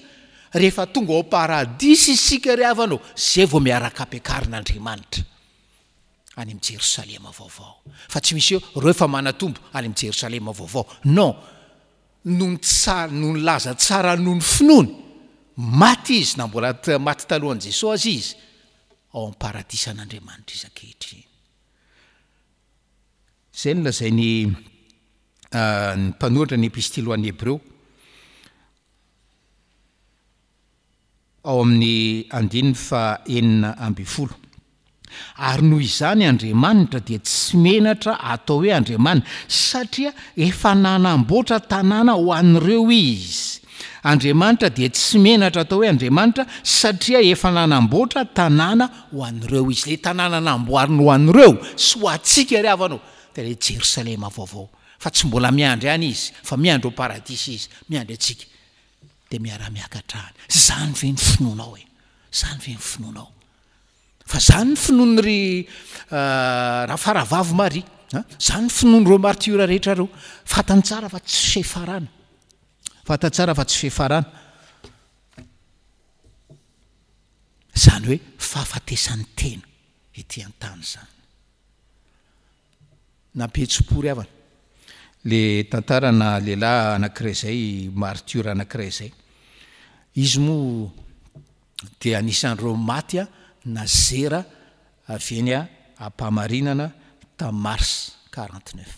rehefa tonga ao aparadisa isika ry avanao zay vao miaraka apiakarin'andriamanitra any am' jerosalema vaovao fa tsy misy eo reo efa manatombo any am jerosalema vaovao non noons no nylaza tsara no ny finoany maty izy na mbola maty talohan' jesosy zy izy ao amin'ny paradisa an'andriamanitra izy akehitriny zay ny lazay ah, ny ny mpanoatra ny epistily ho an'ny heby reo ao amin'ny andininy fa enina ambyfolo ary noho izany andriamanitra dia tsy menatra atao hoe andriamanitra satria efa nanamboatra tanàna ho an'ireo izy andriamanitra di tsy menatra atao hoe andriamanitra satria efa nanamboatra tanàna hoan'reo izy le tanàna namboariny hoan'reo soatsika ranao jerosalemaaovao fa tsy mbola miandryanyizy fa miandreosya yn ioaharaanyfinonreo artir rehetrareo ttsra fa ah, ah? tsyeana fatatsara fa tsy fehafarana zany hoe fahafatesan'ny tena itian-tany zany nape tsopory avana le tantarana lehilahy anakira zay martiura anakiray zay izy moa de anisanydreo maty a na zera avy any a ampahamarinana ta mars quaranteneuf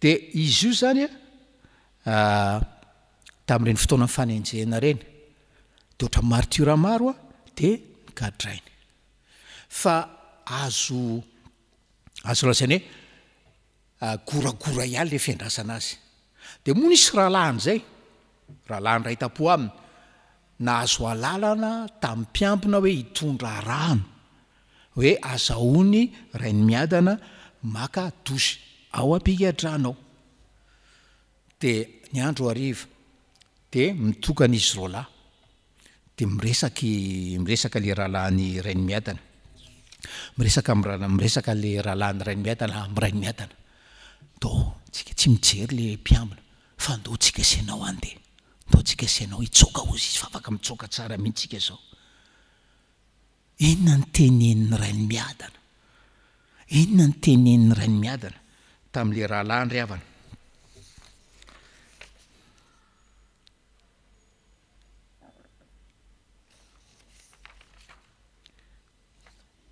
de izy io zany a Ah, tami'ireny fotoana nyfanenjehna ireny deohatra nmarotiora maro a di nykadrainy fa azo azo raa zany hoe ah, goragora ialy ley fiandrasana azy de moa nisy rahalana zay rahalany raha itapoh aminy nahazo alalana tami'ny mpiampina hoe hitondra rano hoe azahony rain'ny miadana maka dosy ao ampiadranao di ny andro ariva de mitokanyizy ro lahy de miresaky iresaka la rahalany rain miatana resakamiresaka la rahalan'ny rainomiatana am' rainomiatana do tsika tsy mijery la mpiamina fa ando tsika senao andeha ndo tsika senao itsoka ozy izy fa afaka mitsoka tsara mihitsika zao enona ny tenenny raino miaana enona ny tenenny raino miadana tam'la rahalayn ry avana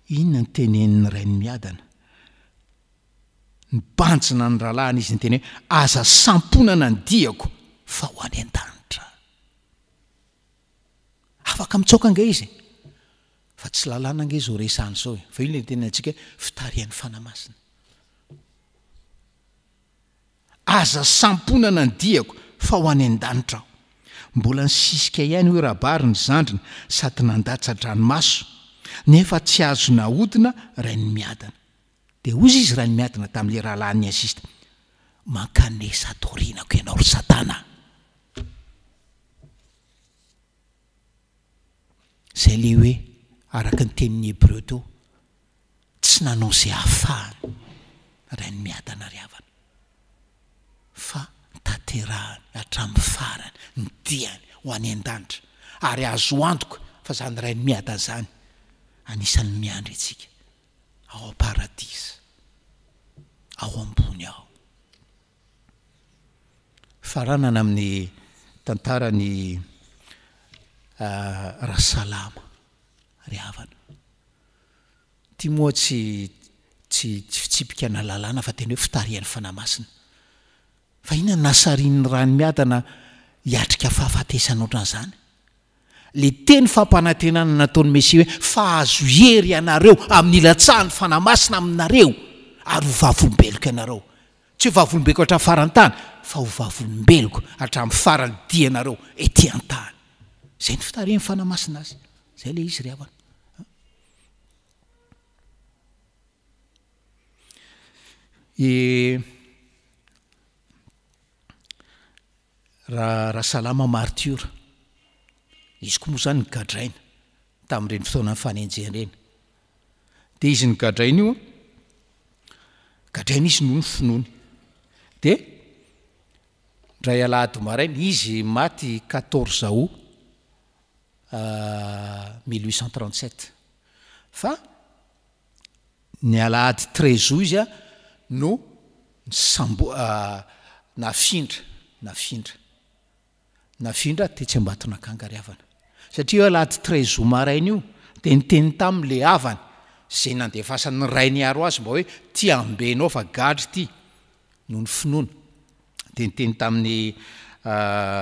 inona nytenenny rainy miadana ny bantsina ny rahalahana izy nyteny hoe aza samponana ny diako fa ho any an-danitra afaka mitsaokangahy izy fa tsy lalànangah zao resany zao i e. fa ino na nteneantsika ho fitarian'ny fanamasina aza samponana ny diako fa ho any an-danitra a mbola ny sisika ihany hoe rahabary ny zandrina sady nandatsadranomaso nefa tsy azo nahodina rai ny miadana de ozy izy rai ny miadina tamin'la rahalany asista mankanesa torinako ianao rosatana zay ley hoe araka nyteniny ébre to tsy nanao izay hafahany ray no miadana ry avana fa taterahany atramifarany nydiany ho any an-danitra ary azo antoka fa zany rayi ny miadana zany anisan'ny miandry itsika ao aparadisa ao ambony aho faranana amin'ny tantarany ah, rasalama ryhavana tya moa tsy tsy tsy fitsipikana lalàna fa teny hoe fitarian'ny fanaymasina fa ihona nasarianny rany miatana hiatrika fahafatesana oatranaizany le teny fampanantenana nataony mece hoe fa azo ery ianareo amin'ny ilatsahan'ny fanamasina aminareo ary ho vavolombeloko ianareo tsy hovavolombeloko ahatray faran-tany fa hovavolombeloko atramy faralydi ianareo etyan-tany zay ny fitare ny fanamasina azy zay le izy re avana rahasalama martur izy koa moa zany ny gadraina tamin'ireny fotona ny fanenjenreny de izy ny gadraina ioa gadraina izy noho ny finony de ndray ala ady marainy izy maty quatorze o [HESITATION] mille huit cen trentst fa ny alahady tres o izy a no sambo [HESITATION] nafindra nafindra nafindra tetsy ambatonakangariavana satria hoe lahty trezomarainy io de nyteny tami le avany zay nandefasany rainy aro azy mba hoe ti ambenao fa gadry ty nohoy fadeenytai'yh o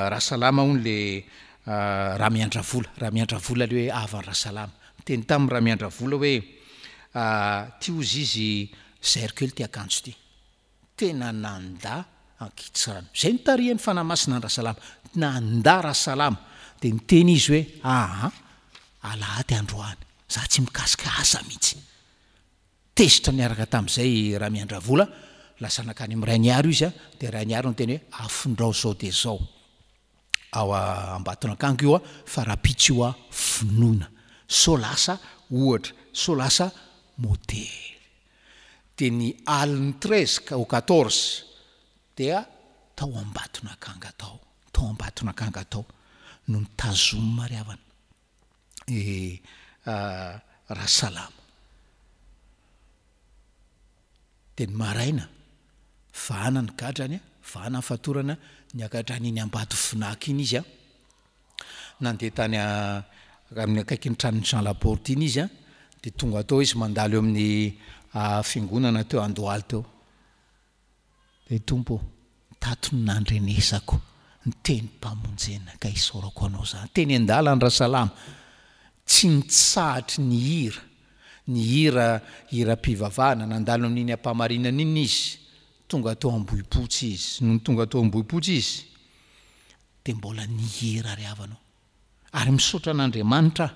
lhaida iadraaleoe araa teny tam rahamiadraa oetz izy zarkely ty akanjo ty tena nanda akitsirano zay ntarihan'ny fanahmasina ny rahasalama nanda rahasalama deny teny izy hoe aa alaty androany za tsy mikasikaasa mihitsy tesitra niaraka tam'izay raha miandra vola lasanakany ami'rai ni aro izy a dea rai niaro noteny hoe afindrao zao de zao ao ambatonakanga io a fa raha pitsy o a finona so lasa ohatra so lasa modely de ny aliny treizeo qatorze dia tao ambatona akanga atao tao ambatona akanga atao no nytazomy mariavana eh, ah, rahasalama dia ny maraina vahna ny gatrany a vahana ny fatorana ny akatranyiny ambatyvinaka iny izy a nandeha tany ainy akaiky ny tranyjean laborte iny izy a dia tonga atao izy mandalo eo amin'ny ah, fingonana teo andohaly teo dia tompo tatony nandrenesako ny teny mpamonjea ka isorako anao zany teny andalaany rahasalama tsy nitsahatry ny hira ny hira iram-pivavahna nandalaniny ampamarinana iny izy tonga atao ambohipotsy izy noho ny tonga atao amboipotsy izy dia mbola ny hira ry avanao ary misaotran'andriamanitraah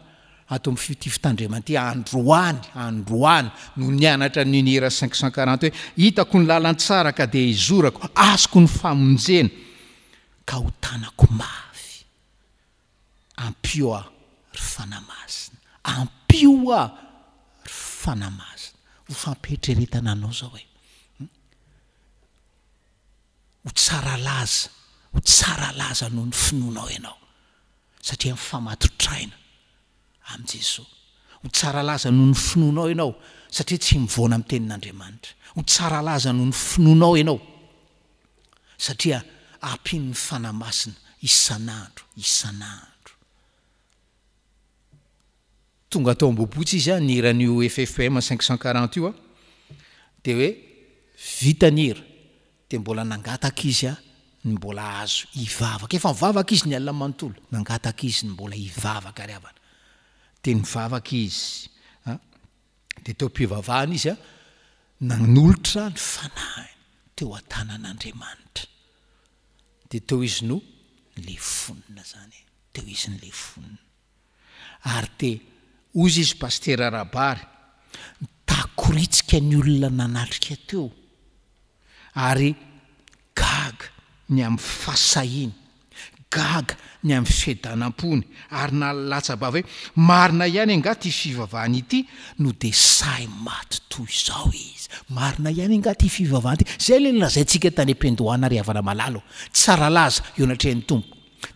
atao am fitifitandriaman ty androany androany noho ny anatra nyny hira cinqcent quarante hoe hitako ny lalantsara ka dia izorako azoko ny famonjena ka ho tanako mafy ampio ao ry fanamazina ampio ao ryfanamazina ho fampetreretana anao zao he ho tsaralaza ho tsaralaza noho ny finoanao ianao satria mifamatotraina amin' jesosy ho tsara laza noho ny finoanao ianao satria tsy mivoana ami tenin'andriamanitra ho tsaralaza noho ny finoanao ianao satria ampinny fanamasina isan'andro isan'andro tonga atao ambobotsy izy a nyiranyio ffm cinq cent quarante io a de hoe vita nyira di mbola nangataka izy a ny mbola azo ivavaka efa nivavaka izy ny alnamanontolo nangataka izy ny mbola ivavakary avana de nyvavaka izya de teo mpivavahana izy a nanolotra ny fanahiny teo antanan'andriamanitra de teo izy no le fonona zany e. teo izy nyle fonina ary de ozy izy pastera rabary takoritsika ny olona nanatrika teo ary gaga ny amin'y fasahiny gaga ny amin'y fedanam-pony ary nalatsa bava hoe marina ihany nga ti fivavahany ity no de sahi maty toy izao i marina ihany angaty fivavahanty zay lenolazay ntsika tany pindoana re havana malalo tsaralaza eo anatreny tompo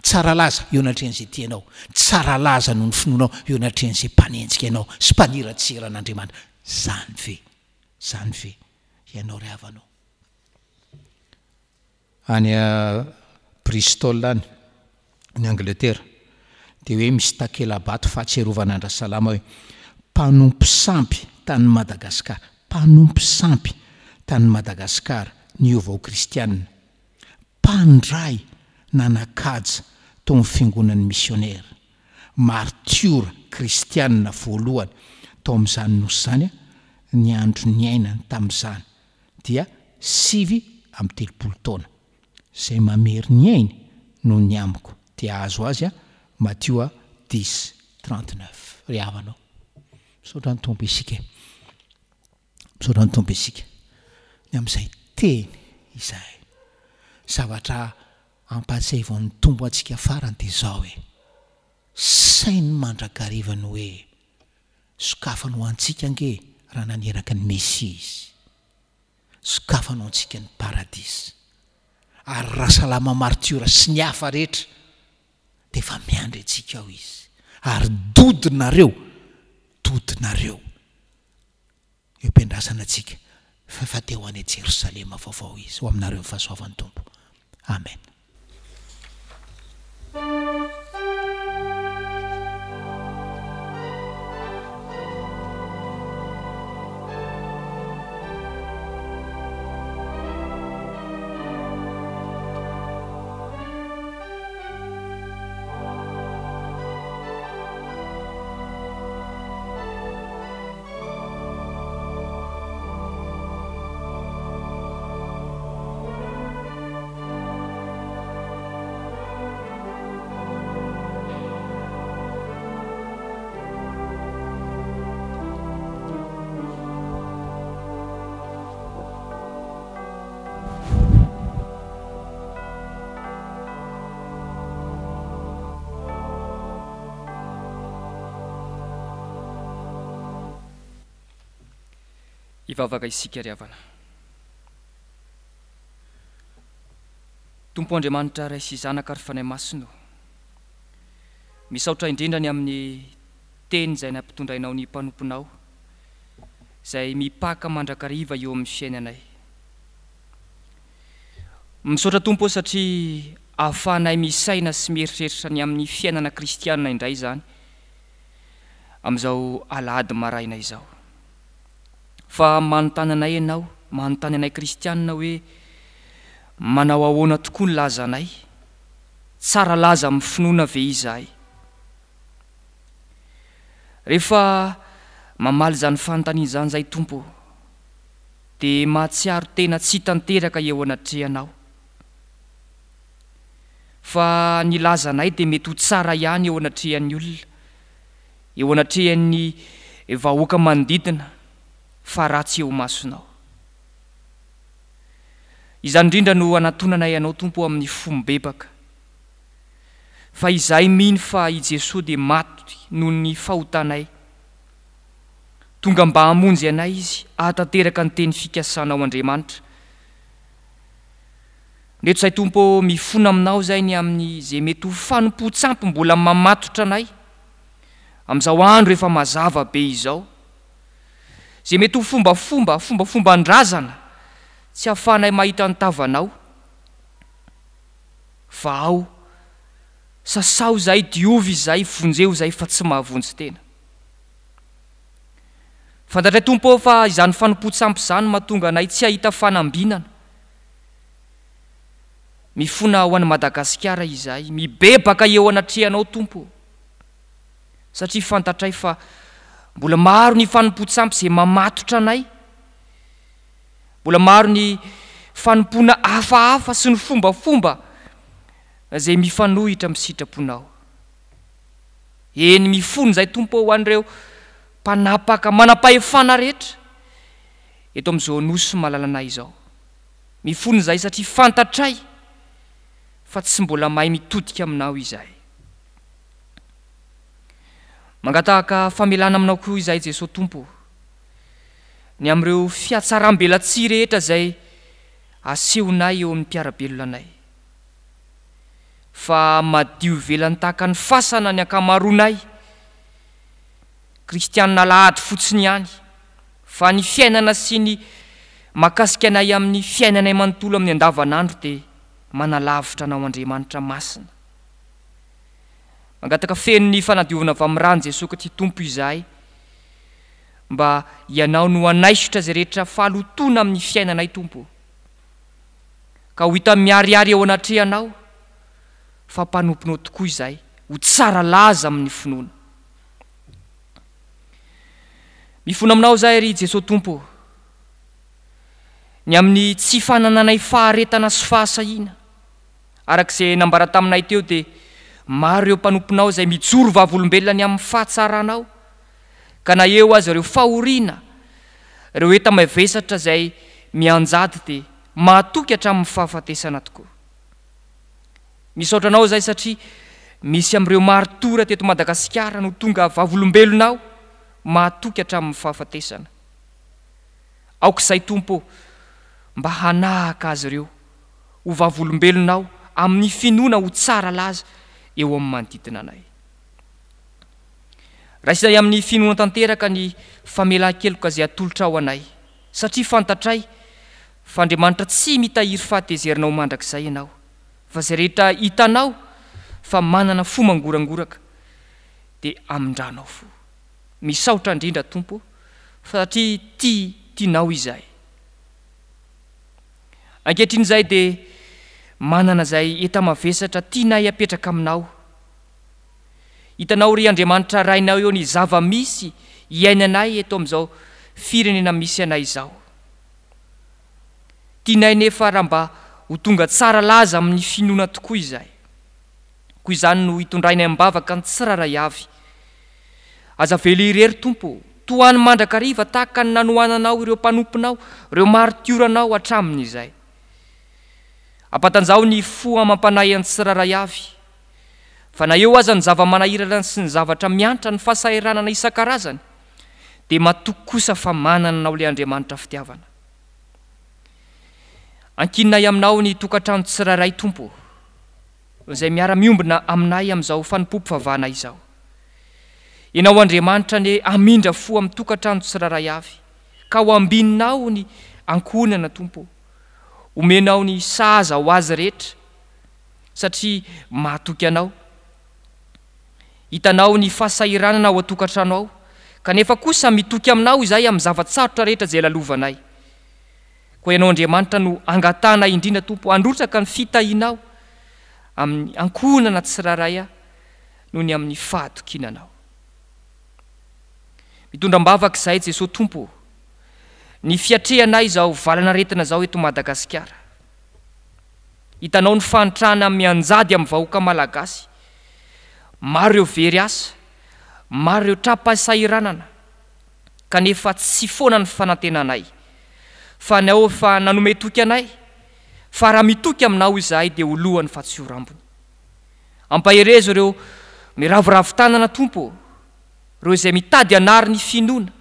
tsaralaza eo anatren'izay tianao tsaralaza noho ny finoanao eo anatren'izay mpanentjika ianao sy mpaniratseran'andriamantra zany ve zany ve ianao rehavanao any a ah, bristol any ny angletera de hoe misy takelabato fatsyarovanandra salama hoe mpanompo sampy tany madagasikar panompy sampy tany madagasikara ny ovao kristiana mpandray nanakaja tom'ny fiangonany missionaira martiora kristiane voalohany tao amin'izany nosy izany a ny andro ny ainan tamin'izany dia sivy amin'ny telopolo taona izay mamery ny ainy no ny amiko dia ahazo azy a mathio a dix trentneuf ry avanao saotra ny tompo isika e. sora ny tombo isika ny amin'izay teny izahy zavatra ampahtsa avaony tombo antsika farany dia zao e. hoe sai ny mandrakarivany hoe sokafano antsiaka ngeh raha naneraky ny mesie izy sokafa no antsika ny paradisy ary raha salamamarotiora sy ny hafa rehetra de efa miandry ntsiaka ho izy ary dodinareo dodinareo io mpindrasanantsika fafateho ana jerosalema vaovao izy ho aminareo ni fahasoavan'ny tompo amen aaka isika ravana tompo andriamanitra raisy zanaka arifanay masinyo misaotra indrindra ny amin'ny teny zay nampitondrainao ny mpanompinao zay mipaka mandrakariva eo amin'ny fiainanay misaotra tompo eo satria ahafanay misaina sy mieritreritra ny amin'ny fiainana kristianina indray zany amin'izao alady maraina izao fa manontany anay ianao manontany anay kristianina hoe manao ahoana tokoa ny laza anay tsara laza amin'y finoana ave izahy rehefa mamaly zany fantanyn'izany izay tompo di mahatsiaro tena tsy tanteraka eo anatrehanao fa ny laza anay de mety ho tsara ihany eo anatrehan'ny olona eo anatrehan'ny vahoaka manodidina fa rahatsy eo masonao izany ndrindra no hanatonanay ianao tompo amin'ny fomi bebaka fa izahy mihno fa i jesosy de matoy noho ny fahotanay tonga m-ba hamonjy anay izy ahatanteraka nyteny fikasanao andriamanitra nreto zay tompo mifona aminao zayny amin'ny za mety ho fanom-po tsampo mbola mamatotra anay amin'izao andro ehefa mazavabe izao zay mety ho fombafomba fombafomba ndrazana tsy afanay mahitra nytavanao va ao sasao zahy diovy izay vonjeho zay fa tsy mahavonjytena fantatray tompo eho fa izany fanimpotsampyzany matonga anay tsy ahita fanambinana mifona ho an'ny madagasikara izay mibebaka eo anatrehanao tompoo satria fantatray fa mbola maro ny fanompo-tsampy zay mamatotra anay mbola maro ny fanompona afahafa sy ny fombafomba zay mifanohitra misitraponao eny mifony zay tompo oho an'direo mpanapaka manapahefana rehetra eto am'izao anoso mahalala anay zao mifony zay satria fantatray fa tsy mbola mahay mitotika aminao izay mangatahaka famelana aminao akoo izay jesosy tompo ny am'ireo fiatsarambelatsy rehetra zay asehonay eo amin'ny mpiarabelonanay fa madio velan'ny tahaka ny fasana ny akamaroanay kristianina lahaty fotsiny ihany fa ny fiainana sy ny makasik anay amin'ny fiainanay amanontolo amin'ny andavanandro dia manalavitra anao andriamanitra masina mangataka fenyny fanadiovana avy am'y rano jesosy ka ty tompo izahay mba ianao no anaisitra zay rehetra fahalotona amin'ny fiainanay tompo ka ho ita miariary eo anatreianao fa mpanompinao tokoa izahy ho tsaralaza amin'ny finoana mifona aminao zay ary jesosy tompo ny amin'ny tsy fanana anay faharetana syfahasahina arak'izay nambara taminay teo de maro reo mpanomponao zay mijoro vavolombeloa ny aminy fahatsaranao ka na eo azy reo faorina reo eta mavesatra zay mianjady de matoky atraminy fahafatesana tokoa misaotranao zay satria misy amreo maritora teto madagasikara no tonga vlobelonaomokaamynatm nhk azy reo ovavolombelonao amin'ny finona ho tsara laza eo am'y manoditina anay raha isay amin'ny finoa-tanteraka ny famelan keloka zay atolotra ao anay satria fantatray fa andriamanitra tsy mitahiry fahatezerinao mandrak'izay ianao fa zay rehetra hitanao fa manana fo mangorangoraka de amindranao fo misaotra indrindra tompo satria tia tianao izahy ankehatr in'izay de manana zay eta mavesatra tianay apetraka aminao hitanao ry andriamanitra rainao eo ny zava-misy iainanay eto am'izao firenena misy anay zao tianay nefa raha mba ho tonga tsara laza amin'ny finona tokoa izay ko izany no itondrainay ambavaka ny tsiraray avy azavelyirery tompo toany mandrakariva tahaka ny nanoananao ireo mpanompinao reo marotioranao atramin'izay ampatanzao ny fo amampanay any tsiraray avy fa na eo azany zavamanahiraany sy ny zavatra miantra ny fahasaranana isan-kazany d aok kosa fa manananaole andriamanitraiiaaainyaminaony tokatranosiraraytompozay miara-miobna ainay am'zaofanipopyvhnay oodaanianyoeaindra fo mtokatranosiraray a ka oabiinaony akonnatompo omenao ny saza ho azy rehetra satria mahatoky anao hitanao ny fahasairanana ao atokantrano ao kanefa kosa mitoky aminao izay ami'y zavatsarotra rehetra zey lalovanay koa ianao andriamanitra no angatana indrindra tompo androtraka ny fitahinao amin'ny ankonana tsiraray aho nohony amin'ny fahatokinanao mitondram-bavaka izay jesosy tompo ny fiatrehanay zao valana retina zao eto madagasikara hitanao ny fantrana mianjady amy vahoaka malagasy maro reo veryasa maro reo trapahsairanana kanefa tsy foana ny fanatenanay fa nao fa nanome toky anay fa raha mitoky aminao izahay de olohany fa tsy orambony ampaherezo reo miraviravi tanana tompo reo zay mitady anary ny finona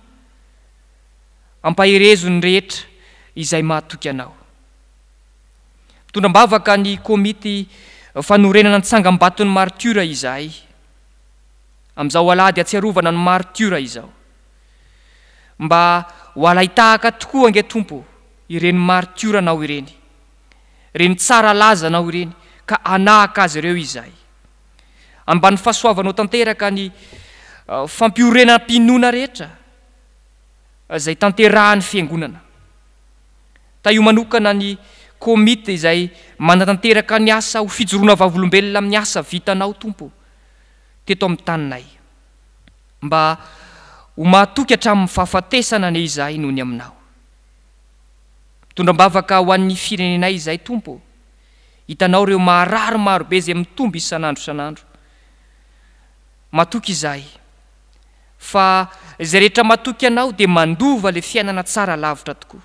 ampaherezony rehetra izay mahatoky anao mitondra m-bavaka ny kômity fanorenana nytsangam-batony maritiora izahy am'izao o alady atsiarovana ny marotiora izao mba ho alaitahaka tokoa ange tompo ireny maritiora anao ireny reny tsara laza anao ireny ka anahaka azy reo izahay ambany fahasoavanao tanteraka ny eh, fampiorena m-pinona rehetra zay tanterahan'ny fiangonana taio manokana ny komite zay manatanteraka ny asa ho fijorona vavolombelona amiy asa vitanao tompo teto am'ny taninay mba ho matoky atraminny fahafatesana anyy izahy nohony aminao mitondram-bavaka ho an'ny firenenay zay tompo hitanao reo marary marobe zay mitombo isanandro sanandro matoky izay fa zay rehetra matoky ianao de mandova la fiainana tsara lavitra tokoa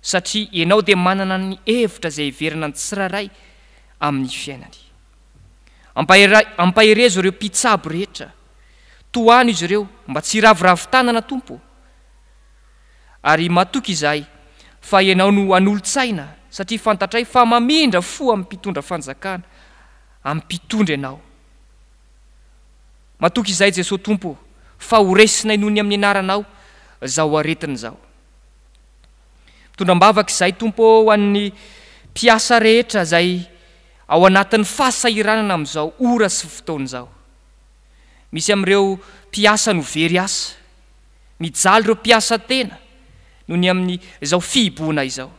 satria ianao de manana ny evitra zay iverana ny tsiraray amin'ny fiainany ampai- ampaherezo ireo pitsabo rehetra toano izy ireo mba tsy raviravi tanana tompo ary matoky izahay fa ianao no anolotsaina satria fantatray fa mamindra fo am'y mpitondra fanjakana am'y mpitondra ianao matoky izay jesosy tompo fa horesinay noho ny amin'ny anaranao zao aretiny zao mitondram-bavaky izay tompo hoann'ny piasa rehetra zay ao anatin'ny fasahiranana am'izao orasy fotoany zao misy am'ireo piasa novery asa mijaly reo piasa tena nohony amin'ny zao fibonay zao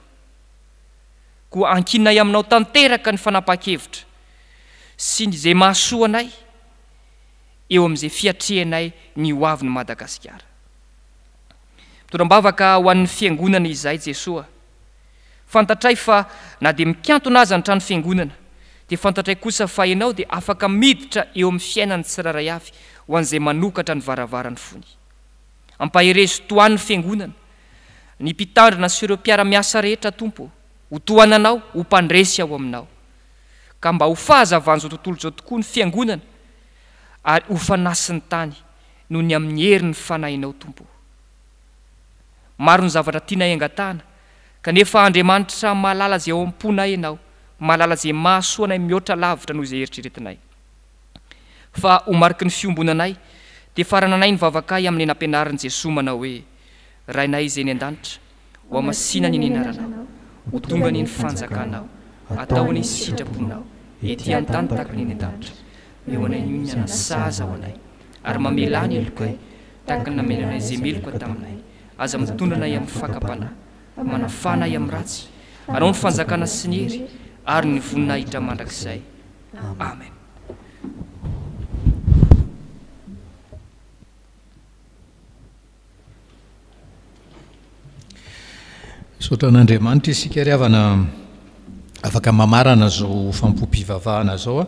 koa ankinay aminao tanteraka ny fanapa-kevitra sy ny ze mahasoanay eoamzay fiaenaynyny hoa'yonnyay a d miantonazyny ano iaonan d fantaay kosa ahinao d afaka miditra eo ami'ny fiainany siraray ay hoan'zay manokatra ny varaarany ony apaheztohany fiaonanny itandrina sireopiaraiaa reheatompoohaanaooey aoanaomba ohnao tontolo ao tokoa ny fiangonana ary ofanasiny tany noho ny amin'ny heri ny fanaynaotompo aro ny zavatra tianay anatna kanefaandiaanitra malala zay ao am-ponay anao maala zay mahasoanay mihoatra lavitra noho izay eritrretinay a hoariky ny fiombonanay te farananay ny vavakahy amin'ny nampianaran'zeysomanao hoe rainay zy eny andanitra ho amasinany ny ananao ho tonga anyny fanjakanao ataony sitraponao itiantany takny ny andanitra eoanay nnna saaza ho anay ary mamelana eloko taakany namelanay zey meloko taminay aza mitondra anay amin'nyfakapanahy manafanay amin'ny ratsy aao nyfanjakana sy ny hery ary nyvoninahitra mandrakizay amenotran'andriamanitra isika r avana afaka mamarana zao fampompivavahana zaoa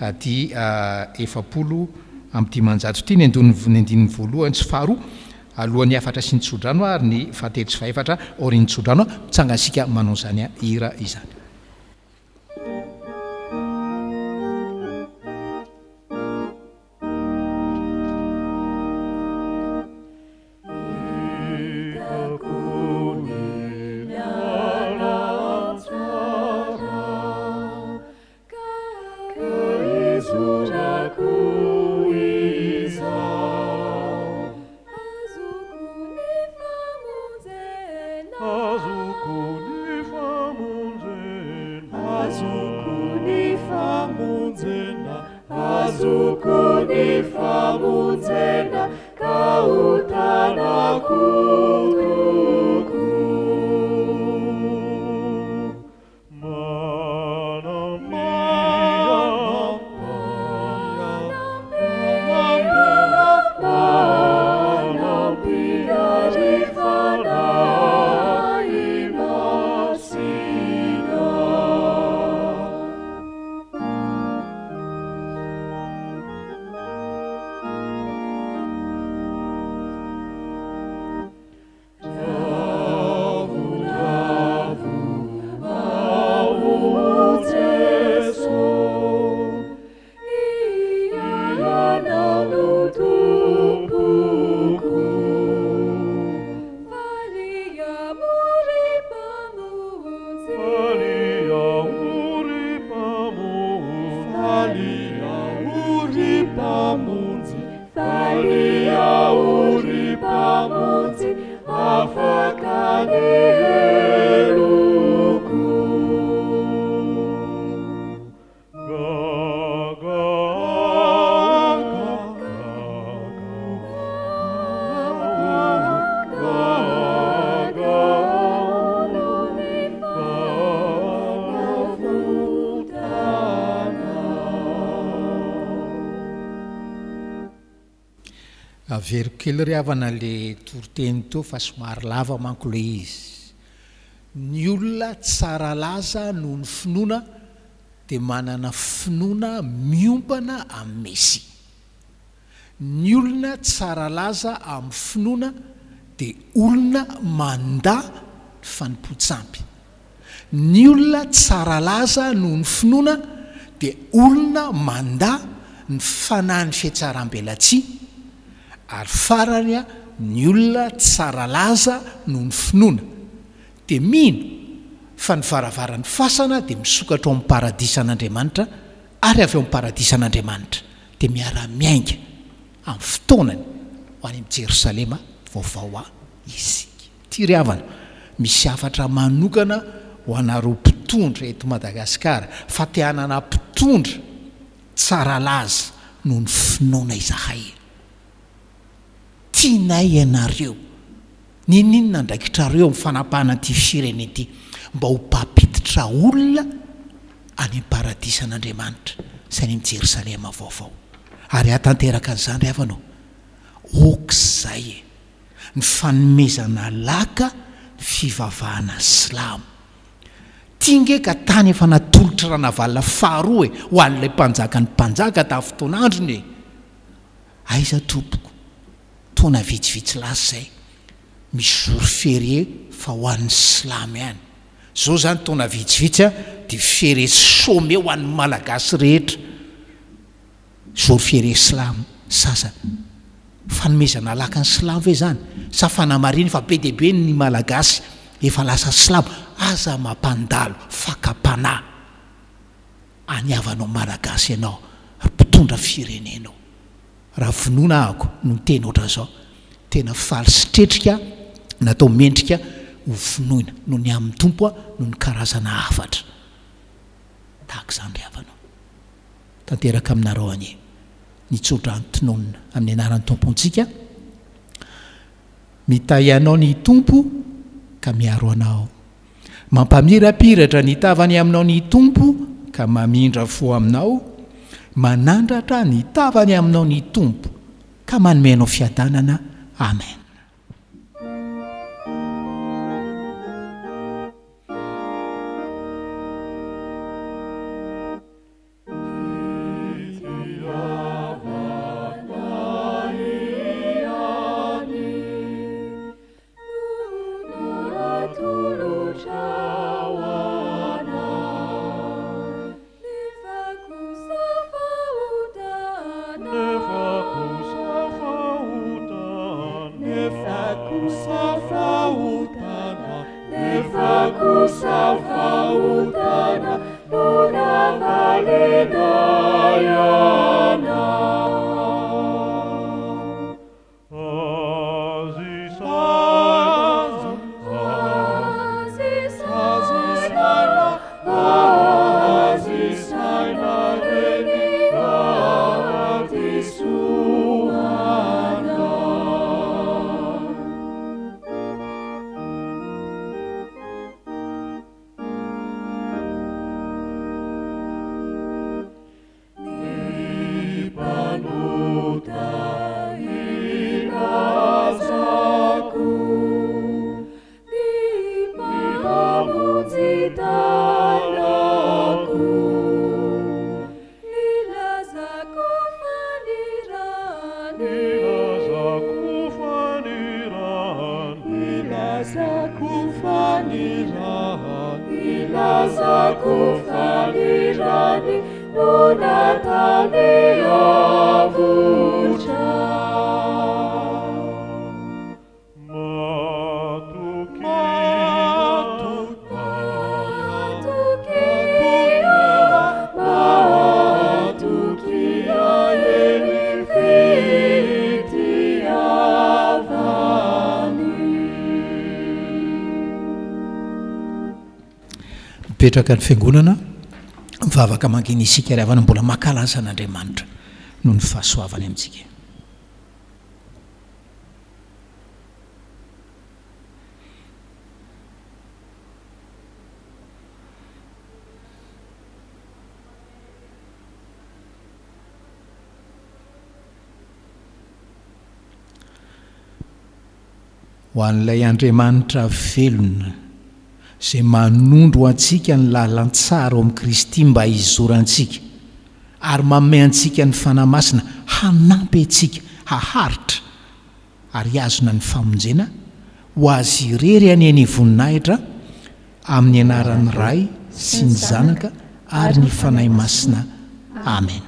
ady ah, efapolo amin'idy manjatso tya ny ando ny andin'ny voalohany tsy faharoa alohan'ny afatra sy nitsodrano ary ny fatery tsy fah efatra orn'nitsodranoa mitsanga sika manao zany a ira izany verokely ryavana lay toriteny toa fa somary lava manko lo izy ny olona tsara laza noho ny finoana dia manana finoana miompana amin'ny meisi ny olona tsara laza amin'ny finoana dia olona mandah ny fanimpotsampy ny olona tsaralaza noho ny finoana dia olona manda ny fana ny fihetsarambelatsia ary fararya ny olona tsaralaza noho ny finoana dia mino fa nyvaravaran'ny fasana dia misokatra o amin'ny paradisa an'andriamanitra ary av o amin'ny paradisa an'andriamanitra dia miara-miainga amin'ny fotonany ho any ami' jerosalema vaovahoa isk tiryavana misy afatra manokana ho anaroo mpitondra eto madagasikara fateanana mpitondra tsara laza noho ny finoana izahay tianay ianareo nininona ndraikitrareo mfanapahanaity fireneity mba ho papititra olona anyparadisa an'andriamanitra sy any am' jerosalema vaovao ary ahatanteraka an'izany ry avanao okzay e ny fanomezana laka fivavahana slam tiangeka tany efa natolotra raha navalna fahro e ho an''ilay mpanjaka ny mpanjaka tafotoanandronye aiza tompoko toavitsivitsy las zay misy zory fere fa ho an'ny slamy hany zao zany taona vitsivitsy a de fere some ho anny malagasy rehetra jory fere slamy sasay fanomezana alaka ny slamo ve zany safanamarina fa be diaibe ny malagasy efa lasa slamo aza mampandalo fakapana any avanao malagasy ianao ary mpotondra firenenao raha vonoina ahko no n tena oatra zao tena falistretrika natao mendrika hovonoina noho ny amin'ny tompo a noho ny karazana afatra taka izany ry avanao tanteraka aminaro ani nitsodrany tononina amin'ny anaran'ny tompontsika mitayanao ny tompo ka miaro anao mampamirapiratra ni tavany aminao ny tompo ka mamindra fo aminao manandratra ny tavany aminao ny tompo ka manomenao fiadanana amen etraka ny fiangonana mivavaka manginy isika riavana mbola makalaza n'andriamanitra noho ny fahasoavany amintsika ho an'lay andriamanitra velona zay manondro antsika ny lahalantsara oamin'ni kristy mba hizoraantsika ary maomay antsika ny fanahy masina hanampy atsika haharitra ary hazona ny famonjena ho azy irery any any voninahitra amin'ny anarany ray sy ny zanaka ary ny fanahy masina amen